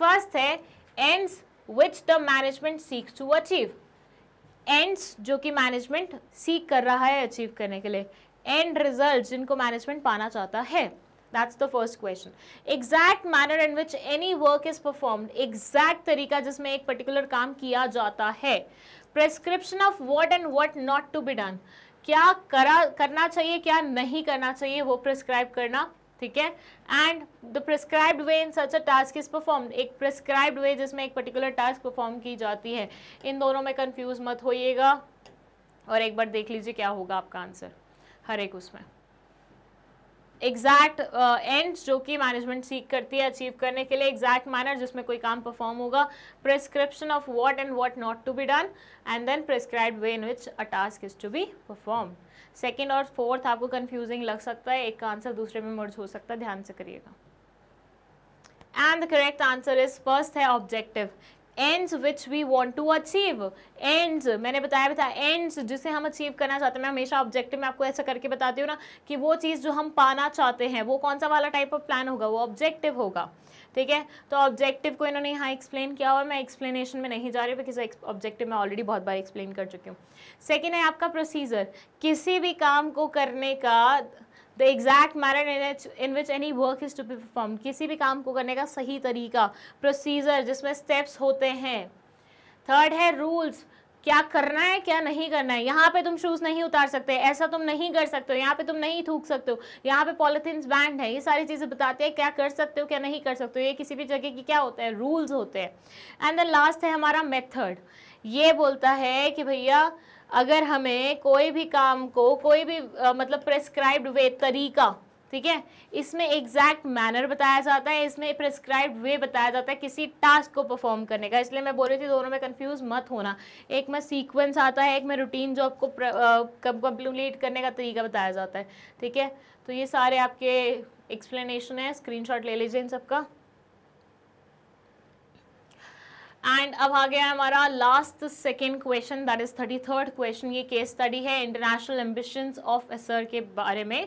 फर्स्ट है ends which the management seek to achieve ends जो कि मैनेजमेंट सीख कर रहा है अचीव करने के लिए एंड रिजल्ट जिनको मैनेजमेंट पाना चाहता है that's the first question exact manner in which any work is performed exact तरीका जिसमें एक पर्टिकुलर काम किया जाता है prescription of what and what not to be done क्या करा करना चाहिए क्या नहीं करना चाहिए वो प्रिस्क्राइब करना ठीक है and the prescribed way in such a task is perform एक प्रिस्क्राइब्ड वे जिसमें एक पर्टिकुलर टास्क परफॉर्म की जाती है इन दोनों में कंफ्यूज मत होइएगा और एक बार देख लीजिए क्या होगा आपका आंसर हर एक उसमें एग्जैक्ट एंड uh, जो कि मैनेजमेंट सीख करती है अचीव करने के लिए एग्जैक्ट मैनर जिसमें कोई काम परफॉर्म होगा prescription of what and what not to be done and then prescribed way in which a task is to be perform second और फोर्थ आपको कन्फ्यूजिंग लग सकता है एक का आंसर दूसरे में मर्ज हो सकता है ध्यान से करिएगा and the correct answer is first है objective ends which we want to achieve ends मैंने बताया भी था एंड्स जिसे हम अचीव करना चाहते हैं मैं हमेशा ऑब्जेक्टिव में आपको ऐसा करके बताती हूँ ना कि वो चीज़ जो हम पाना चाहते हैं वो कौन सा वाला टाइप ऑफ प्लान होगा वो ऑब्जेक्टिव होगा ठीक है तो ऑब्जेक्टिव को इन्होंने यहाँ एक्सप्लेन किया और मैं एक्सप्लेनेशन में नहीं जा रही बिकॉज ऑब्जेक्टिव मैं ऑलरेडी बहुत बार एक्सप्लेन कर चुकी हूँ सेकेंड है आपका प्रोसीजर किसी भी काम को करने का the exact manner in in which any work is to be perform किसी भी काम को करने का सही तरीका प्रोसीजर जिसमें स्टेप्स होते हैं थर्ड है रूल्स क्या करना है क्या नहीं करना है यहाँ पे तुम शूज़ नहीं उतार सकते ऐसा तुम नहीं कर सकते हो यहाँ पे तुम नहीं थूक सकते हो यहाँ पे पॉलिथिन बैंड है ये सारी चीज़ें बताते हैं क्या कर सकते हो क्या नहीं कर सकते हो ये किसी भी जगह की क्या होता है रूल्स होते हैं एंड द लास्ट है हमारा मेथड ये बोलता है कि भैया अगर हमें कोई भी काम को कोई भी आ, मतलब प्रेस्क्राइब्ड वे तरीका ठीक है इसमें एग्जैक्ट मैनर बताया जाता है इसमें प्रिस्क्राइब वे बताया जाता है किसी टास्क को परफॉर्म करने का इसलिए मैं बोल रही थी दोनों में कंफ्यूज मत होना एक में सीक्वेंस आता है एक में रूटीन जॉब को कंप्लीट करने का तरीका बताया जाता है ठीक है तो ये सारे आपके एक्सप्लेनेशन है स्क्रीन ले लीजिए इन सबका एंड अब आ गया हमारा last second question that is thirty third question ये केस स्टडी है इंटरनेशनल एम्बिशंस ऑफ एसर के बारे में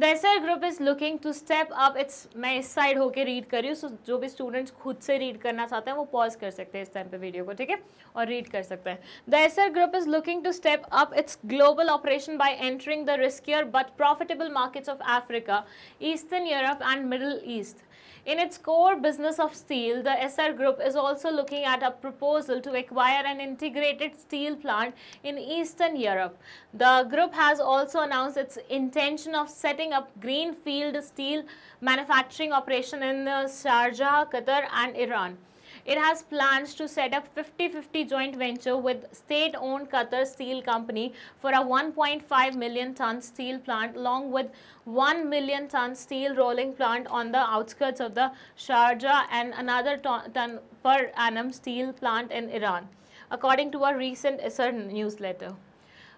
the group is looking to step up its मैं इस साइड होके रीड कर रही हूँ सो जो भी स्टूडेंट्स खुद से रीड करना चाहते हैं वो पॉज कर सकते हैं इस टाइम पे वीडियो को ठीक है और रीड कर सकते हैं दैसर group is looking to step up it's global operation bye entering the riskier but profitable markets of Africa eastern Europe and middle east In its core business of steel, the SR Group is also looking at a proposal to acquire an integrated steel plant in Eastern Europe. The group has also announced its intention of setting up greenfield steel manufacturing operation in uh, Sharjah, Qatar and Iran. It has plans to set up 50-50 joint venture with state-owned Qatar Steel Company for a 1.5 million ton steel plant along with 1 million ton steel rolling plant on the outskirts of the Sharjah and another ton, ton per annum steel plant in Iran, according to a recent ISR newsletter.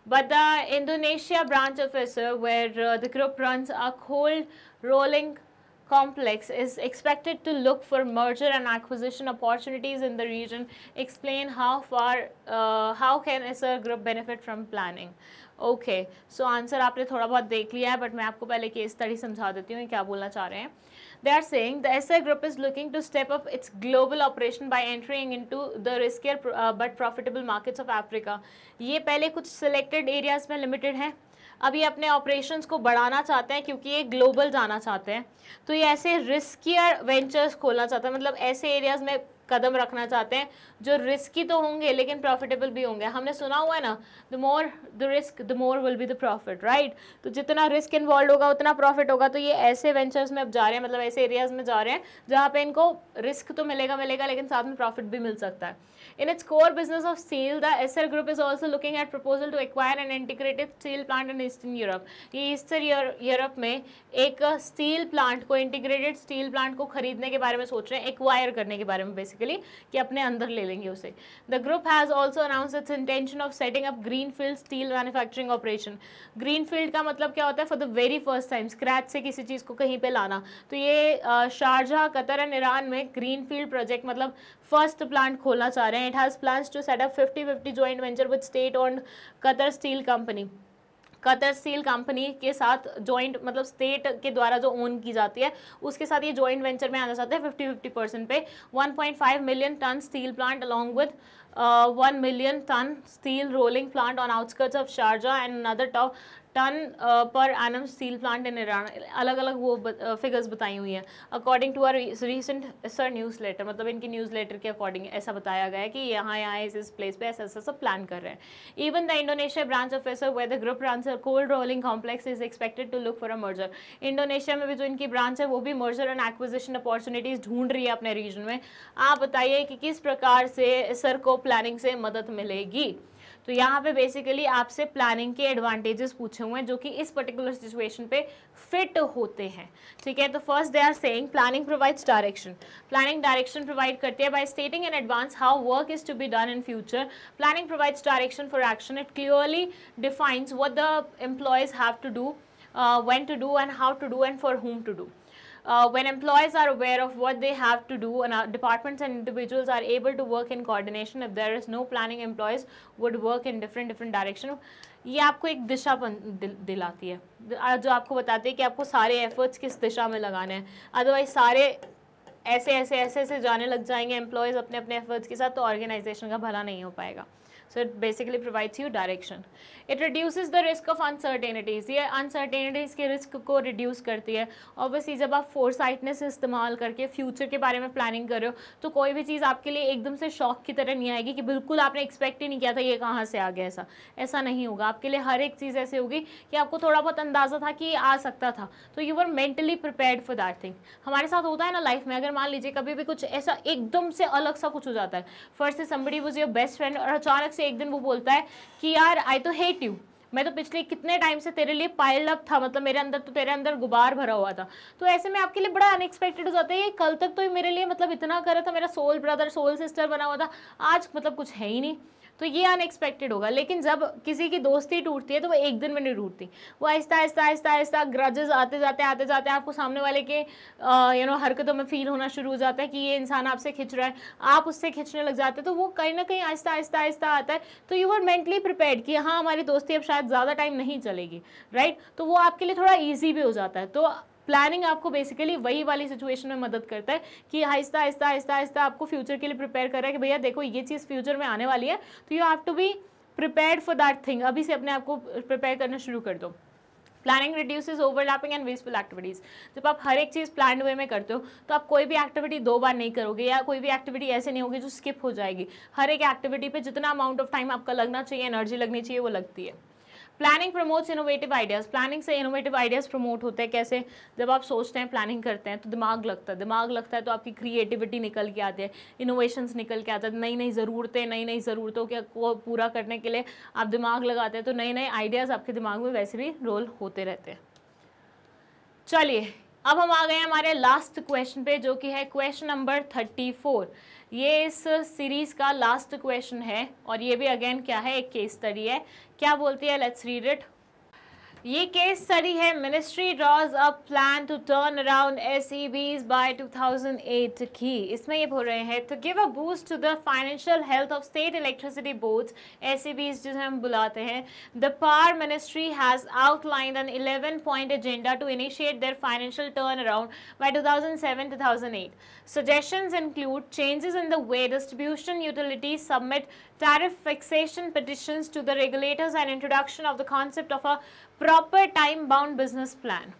But the Indonesia branch of ISR, where uh, the group runs a cold rolling complex is expected to look for merger and acquisition opportunities in the region. Explain how far, uh, how can SR group benefit from planning? Okay, so answer. आपने थोड़ा बहुत देख लिया है but मैं आपको पहले केस स्टडी समझा देती हूँ क्या बोलना चाह रहे हैं they are saying the SI group is looking to step up its global operation by entering into the riskier uh, but profitable markets of Africa. ये पहले कुछ selected areas में limited हैं अभी अपने ऑपरेशन को बढ़ाना चाहते हैं क्योंकि ये ग्लोबल जाना चाहते हैं तो ये ऐसे रिस्कियर वेंचर्स खोलना चाहते हैं मतलब ऐसे एरियाज़ में कदम रखना चाहते हैं जो रिस्की तो होंगे लेकिन प्रॉफिटेबल भी होंगे हमने सुना हुआ है ना the more the risk the more will be the profit right तो जितना रिस्क इन्वॉल्व होगा उतना प्रॉफिट होगा तो ये ऐसे वेंचर्स में अब जा रहे हैं मतलब ऐसे एरियाज में जा रहे हैं जहाँ पे इनको रिस्क तो मिलेगा मिलेगा लेकिन साथ में प्रॉफिट भी मिल सकता है in its core business of sell the Essar group is also looking at proposal to acquire and integrated steel plant in Eastern Europe ये ईस्टर्न यूरोप में एक स्टील प्लांट को इंटीग्रेटेड स्टील प्लांट को खरीदने के बारे में सोच रहे हैं एक्वायर करने के बारे में बेसिक बेसिकली कि अपने अंदर ले लेंगे उसे the group has also announce its intention of setting up green field steel manufacturing operation green field का मतलब क्या होता है for the very first time scratch से किसी चीज़ को कहीं पर लाना तो ये शारजहा कतर एंड ईरान में ग्रीन फील्ड प्रोजेक्ट मतलब फर्स्ट प्लांट खोलना चाह रहे हैं it has plan to set up fifty fifty joint venture with state on Qatar steel company Qatar steel company के साथ जॉइंट मतलब स्टेट के द्वारा जो ओन की जाती है उसके साथ ये जॉइंट वेंचर में आना चाहते हैं फिफ्टी फिफ्टी परसेंट पे 1.5 million ton steel plant along with one million ton steel rolling plant on outskirts of Sharjah and another ton per annum steel plant in Iran अलग अलग वो फिगर्स बताई हुई हैं according to our recent sir news letter मतलब इनकी न्यूज़ लेटर के अकॉर्डिंग ऐसा बताया गया है कि यहाँ यहाँ इस इस प्लेस पे ऐसा ऐसा सब प्लान कर रहे हैं even the Indonesia branch of Essar way the group रानसर cold rolling complex is expected to look for a merger Indonesia में भी जो इनकी ब्रांच है वो भी मर्जर एंड एक्विजिशन अपॉर्चुनिटीज़ ढूंढ रही है अपने रीजन में आप बताइए कि किस प्रकार से सर को प्लानिंग से मदद मिलेगी तो यहाँ पे बेसिकली आपसे प्लानिंग के एडवांटेजेस पूछे हुए हैं जो कि इस पर्टिकुलर सिचुएशन पे फिट होते हैं ठीक है तो first they are saying planning provides direction planning direction provide करती है by stating in advance how work is to be done in future planning provides direction for action it clearly defines what the employees have to do when to do and how to do and for whom to do uh, when employees are aware of what they have to do and departments and individuals are able to work in coordination if there is no planning employees would work in different different directions. ये आपको एक दिशा बन दिलाती है जो आपको बताती है कि आपको सारे एफर्ट्स किस दिशा में लगाने हैं अदरवाइज सारे ऐसे ऐसे ऐसे ऐसे जाने लग जाएंगे एम्प्लॉयज़ अपने अपने एफर्ट्स के साथ तो ऑर्गेनाइजेशन का भला नहीं हो पाएगा so it basically provides you direction it reduces the risk of uncertainties ये अनसर्टेनिटीज़ के रिस्क को रिड्यूस करती है ऑब्वियसली जब आप फोरसाइटनेस इस्तेमाल करके फ्यूचर के बारे में प्लानिंग कर रहे हो तो कोई भी चीज़ आपके लिए एकदम से शौक की तरह नहीं आएगी कि बिल्कुल आपने एक्सपेक्ट ही नहीं किया था ये कहाँ से आ गया ऐसा ऐसा नहीं होगा आपके लिए हर एक चीज़ ऐसी होगी कि आपको थोड़ा बहुत अंदाज़ा था कि ये आ सकता था तो you are mentally prepare for that thing हमारे साथ होता है ना लाइफ में अगर मान लीजिए कभी भी कुछ ऐसा एकदम से अलग सा कुछ हो जाता है फर्स्ट से somebody was your best friend और अचानक से एक दिन वो बोलता है कि यार आई तो हेट एट यू मैं तो पिछले कितने टाइम से तेरे लिए पाइल अप था मतलब मेरे अंदर तो तेरे अंदर गुबार भरा हुआ था तो ऐसे में आपके लिए बड़ा अनएक्सपेक्टेड हो जाता है ये कल तक तो मेरे लिए मतलब इतना कर रहा था मेरा सोल ब्रदर सोल सिस्टर बना हुआ था आज मतलब कुछ है ही नहीं तो ये अनएक्सपेक्टेड होगा लेकिन जब किसी की दोस्ती टूटती है तो वो एक दिन में नहीं टूटती वो आहिस्ता आहिस्ता आहिस्ता आहिस्ता ग्रजेस आते जाते आते जाते आपको सामने वाले के यू नो हरकतों में फील होना शुरू हो जाता है कि ये इंसान आपसे खिंच रहा है आप उससे खिंचने लग जाते हैं तो वो कहीं ना कहीं आहिस्ता आहिस्ता आहिस्ता आता है तो यू आर मेंटली प्रिपेयर कि हाँ हमारी दोस्ती अब शायद ज़्यादा टाइम नहीं चलेगी राइट तो वो आपके लिए थोड़ा ईजी भी हो जाता है तो प्लानिंग आपको बेसिकली वही वाली सिचुएशन में मदद करता है कि आहिस्ता आहिस्ता आहिस्ता आहिस्ता आपको फ्यूचर के लिए प्रिपेयर कर रहा है कि भैया देखो ये चीज़ फ्यूचर में आने वाली है तो you have to be prepare for that thing अभी से अपने आप को प्रिपेयर करना शुरू कर दो planning reduce overlapping and wasteful activities जब आप हर एक चीज़ प्लान वे में करते हो तो आप कोई भी एक्टिविटी दो बार नहीं करोगे या कोई भी एक्टिविटी ऐसे नहीं होगी जो स्किप हो जाएगी हर एक एक्टिविटी पे जितना अमाउंट ऑफ टाइम आपका लगना चाहिए एनर्जी लगनी चाहिए वो लगती है planning promotes innovative ideas planning से इनोवेटिव आइडियाज़ प्रमोट होते हैं कैसे जब आप सोचते हैं प्लानिंग करते हैं तो दिमाग लगता है दिमाग लगता है तो आपकी क्रिएटिविटी निकल के आती है इनोवेशंस निकल के आते हैं नई नई ज़रूरतें नई नई ज़रूरतों के को पूरा करने के लिए आप दिमाग लगाते हैं तो नए नए आइडियाज़ आपके दिमाग में वैसे भी रोल होते रहते हैं चलिए अब हम आ गए हमारे लास्ट क्वेश्चन पे जो कि है क्वेश्चन नंबर थर्टी फोर ये इस सीरीज़ का लास्ट क्वेश्चन है और ये भी अगेन क्या है एक केस स्टडी है क्या बोलती है लेट्स रीड इट ये केस स्टडी है ministry draws a plan to turn around S E Bs by two thousand eight की इसमें ये बोल रहे हैं to give a boost to the financial health of state electricity board S E Bs जिसे हम बुलाते हैं the power ministry has outlined an eleven point agenda to initiate their financial turn around by two thousand seven two thousand eight suggestion include changes in the way distribution utility submit tariff fixation petitions to the regulators and introduction of the concept of a proper time bound business plan.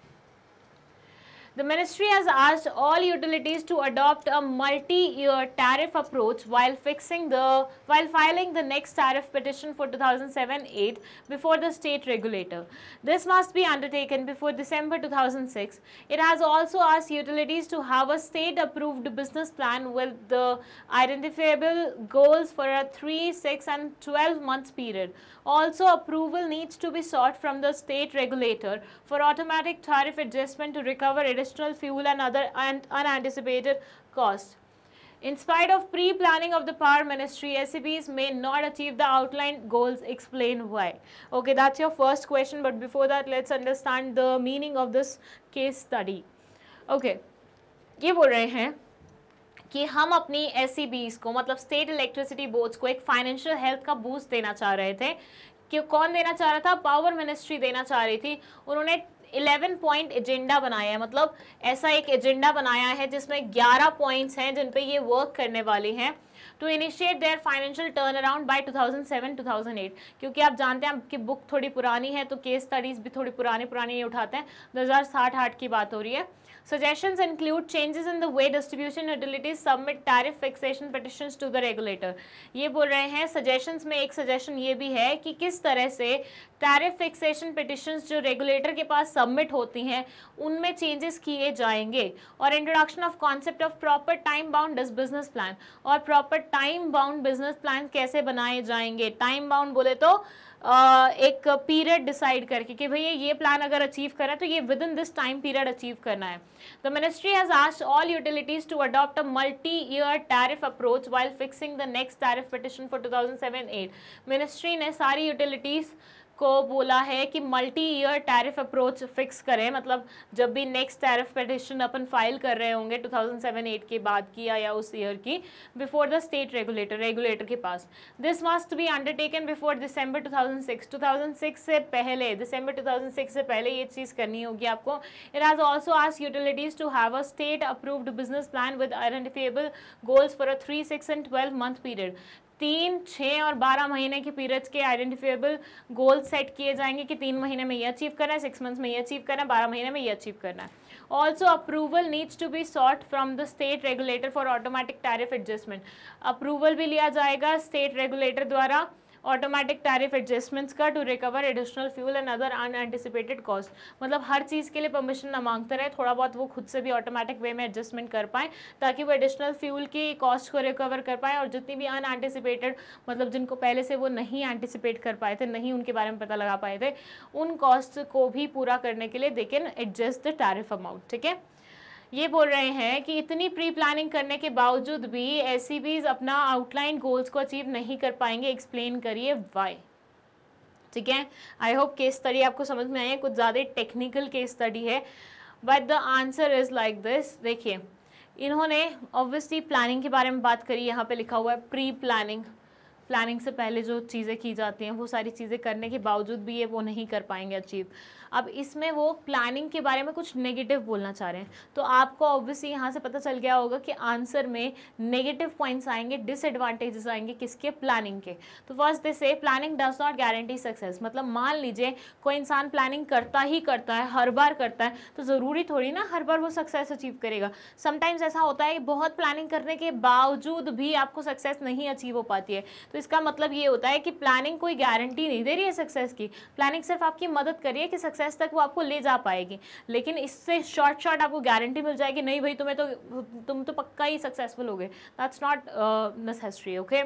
The ministry has asked all utilities to adopt a multi-year tariff approach while fixing the while filing the next tariff petition for 2007-8 before the state regulator. This must be undertaken before December 2006. It has also asked utilities to have a state-approved business plan with the identifiable goals for a 3, 6 and 12 months period. Also, approval needs to be sought from the state regulator for automatic tariff adjustment to recover additional fuel and other and unanticipated costs. In spite of pre-planning of the power ministry, SEBs may not achieve the outlined goals. Explain why. Okay, that's your first question. But before that, let's understand the meaning of this case study. Okay, ये बोल रहे कि हम अपनी एस e को मतलब स्टेट इलेक्ट्रिसिटी बोर्ड्स को एक फाइनेंशियल हेल्थ का बूस्ट देना चाह रहे थे कि कौन देना चाह रहा था पावर मिनिस्ट्री देना चाह रही थी उन्होंने 11 पॉइंट एजेंडा बनाया है मतलब ऐसा एक एजेंडा बनाया है जिसमें 11 पॉइंट्स हैं जिन पे ये वर्क करने वाले हैं to initiate their financial turn around by two thousand क्योंकि आप जानते हैं आपकी बुक थोड़ी पुरानी है तो केस स्टडीज़ भी थोड़ी पुराने पुराने ये उठाते हैं दो हज़ार की बात हो रही है Suggestions include changes in the way distribution utilities submit tariff fixation petitions to the regulator. ये बोल रहे हैं suggestions में एक suggestion ये भी है कि किस तरह से tariff fixation petitions जो regulator के पास submit होती हैं उनमें changes किए जाएंगे और introduction of concept of proper time bound business plan और proper time bound business plan कैसे बनाए जाएंगे time bound बोले तो एक पीरियड डिसाइड करके कि भैया ये प्लान अगर अचीव करा तो ये within this time period achieve करना है the ministry has asked all utilities to adopt a multi year tariff approach while fixing the next tariff petition for two ministry ने सारी यूटिलिटीज़ को बोला है कि multi year tariff approach fix करें मतलब जब भी नेक्स्ट टैरिफ पटिशन अपन फाइल कर रहे होंगे 2007-8 के बाद की या, या उस ईयर की before the state regulator regulator के पास this must be undertaken before December 2006 2006 से पहले दिसंबर 2006 से पहले ये चीज़ करनी होगी आपको इट हैज़ ऑल्सो आस utilities to have a state approved business plan with identifiable goals for a three six and twelve month period तीन छः और बारह महीने के पीरियड्स के आइडेंटिफिएबल गोल सेट किए जाएंगे कि तीन महीने में ये अचीव करना है सिक्स मंथ्स में ये अचीव करना है बारह महीने में ये अचीव करना है also approval needs to be sought from the state regulator for automatic tariff adjustment approval भी लिया जाएगा स्टेट रेगुलेटर द्वारा ऑटोमेटिक टैरिफ एडजस्टमेंट्स का to recover additional fuel and other unanticipated cost मतलब हर चीज़ के लिए परमिशन ना मांगते रहे थोड़ा बहुत वो खुद से भी ऑटोमेटिक वे में एडजस्टमेंट कर पाए ताकि वो एडिशनल फ्यूल की कॉस्ट को रिकवर कर पाएँ और जितनी भी अनएंटिसिपेटेड मतलब जिनको पहले से वो नहीं एंटिसिपेट कर पाए थे नहीं उनके बारे में पता लगा पाए थे उन कॉस्ट को भी पूरा करने के लिए they can adjust the tariff amount ठीक है ये बोल रहे हैं कि इतनी प्री प्लानिंग करने के बावजूद भी एस अपना आउटलाइन गोल्स को अचीव नहीं कर पाएंगे एक्सप्लेन करिए वाई ठीक है आई होप केस स्टडी आपको समझ में आई है कुछ ज़्यादा टेक्निकल केस स्टडी है but the answer is like this देखिए इन्होंने ऑब्वियसली प्लानिंग के बारे में बात करी यहाँ पे लिखा हुआ है प्री प्लानिंग प्लानिंग से पहले जो चीज़ें की जाती हैं वो सारी चीज़ें करने के बावजूद भी ये वो नहीं कर पाएंगे अचीव अब इसमें वो प्लानिंग के बारे में कुछ नेगेटिव बोलना चाह रहे हैं तो आपको ऑब्वियसली यहाँ से पता चल गया होगा कि आंसर में नेगेटिव पॉइंट्स आएंगे डिसएडवांटेजेस आएंगे किसके प्लानिंग के तो फर्स्ट दिस से planning does not guarantee success मतलब मान लीजिए कोई इंसान प्लानिंग करता ही करता है हर बार करता है तो ज़रूरी थोड़ी ना हर बार वो सक्सेस अचीव करेगा समटाइम्स ऐसा होता है कि बहुत प्लानिंग करने के बावजूद भी आपको सक्सेस नहीं अचीव हो पाती है तो इसका मतलब ये होता है कि प्लानिंग कोई गारंटी नहीं दे रही है सक्सेस की प्लानिंग सिर्फ आपकी मदद कर रही है कि सक्सेस तक वो आपको ले जा पाएगी लेकिन इससे शॉर्ट शॉर्ट आपको गारंटी मिल जाएगी नहीं भाई तुम्हें तो तुम तो पक्का ही सक्सेसफुल हो गए that's not necessary okay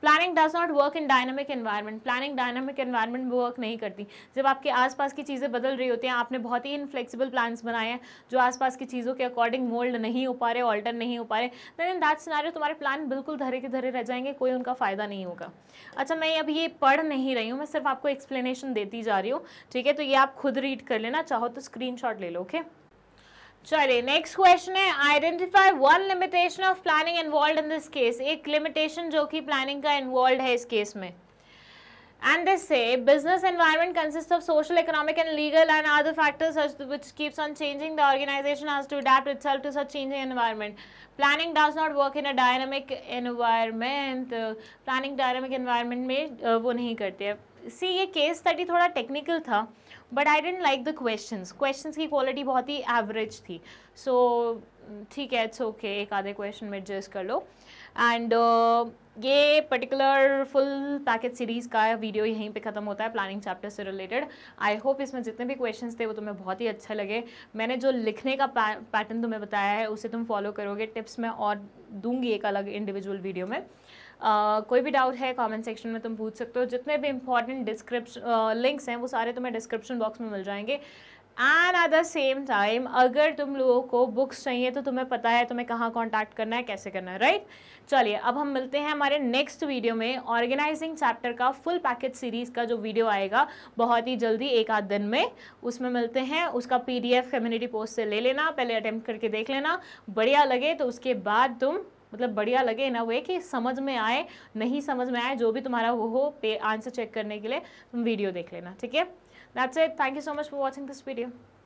planning does not work in dynamic environment planning dynamic environment work नहीं करती जब आपके आसपास की चीज़ें बदल रही होती हैं आपने बहुत ही इनफ्लेक्सिबल प्लान्स बनाए हैं जो आसपास की चीज़ों के अकॉर्डिंग मोल्ड नहीं हो पा रहे ऑल्टर नहीं हो पा रहे दैन इन दैट सिनारियो तुम्हारे प्लान बिल्कुल धरे के धरे रह जाएंगे कोई उनका फ़ायदा नहीं होगा अच्छा मैं अब ये पढ़ नहीं रही हूँ मैं सिर्फ आपको एक्सप्लेनेशन देती जा रही हूँ ठीक है तो ये आप खुद रीड कर लेना चाहो तो स्क्रीन ले लो ओके okay? चलिए नेक्स्ट क्वेश्चन है identify one limitation of planning involve in this case एक लिमिटेशन जो कि प्लानिंग का इन्वॉल्व है इस केस में and this says business environment consist of social economic and legal and other factors which keeps on changing the organization has to adapt itself to such changing environment planning does not work in a dynamic environment planning dynamic environment में वो नहीं करते है सी ये केस स्टडी थोड़ा टेक्निकल था but I didn't like the question question की क्वालिटी बहुत ही एवरेज थी सो ठीक है इट्स ओके एक आधे क्वेश्चन में एडजस्ट कर लो एंड uh, ये पर्टिकुलर फुल पैकेज सीरीज़ का वीडियो यहीं पे ख़त्म होता है प्लानिंग चैप्टर से रिलेटेड आई होप इसमें जितने भी क्वेश्चंस थे वो तुम्हें बहुत ही अच्छा लगे मैंने जो लिखने का पैटर्न तुम्हें बताया है उसे तुम फॉलो करोगे टिप्स मैं और दूंगी एक अलग इंडिविजुअल वीडियो में कोई भी डाउट है कमेंट सेक्शन में तुम पूछ सकते हो जितने भी इंपॉर्टेंट डिस्क्रिप्शन लिंक्स हैं वो सारे तुम्हें डिस्क्रिप्शन बॉक्स में मिल जाएंगे and at the same time अगर तुम लोगों को बुक्स चाहिए तो तुम्हें पता है तुम्हें कहाँ कॉन्टैक्ट करना है कैसे करना है राइट right? चलिए अब हम मिलते हैं हमारे नेक्स्ट वीडियो में ऑर्गेनाइजिंग चैप्टर का फुल पैकेज सीरीज़ का जो वीडियो आएगा बहुत ही जल्दी एक आध दिन में उसमें मिलते हैं उसका P D F community post से ले लेना पहले अटैम्प्ट करके देख लेना बढ़िया लगे तो उसके बाद तुम मतलब बढ़िया लगे ना वे कि समझ में आए नहीं समझ में आए जो भी तुम्हारा वो हो पे आंसर चेक करने के लिए तुम वीडियो देख लेना ठीक है that's it thank you so much for watching this video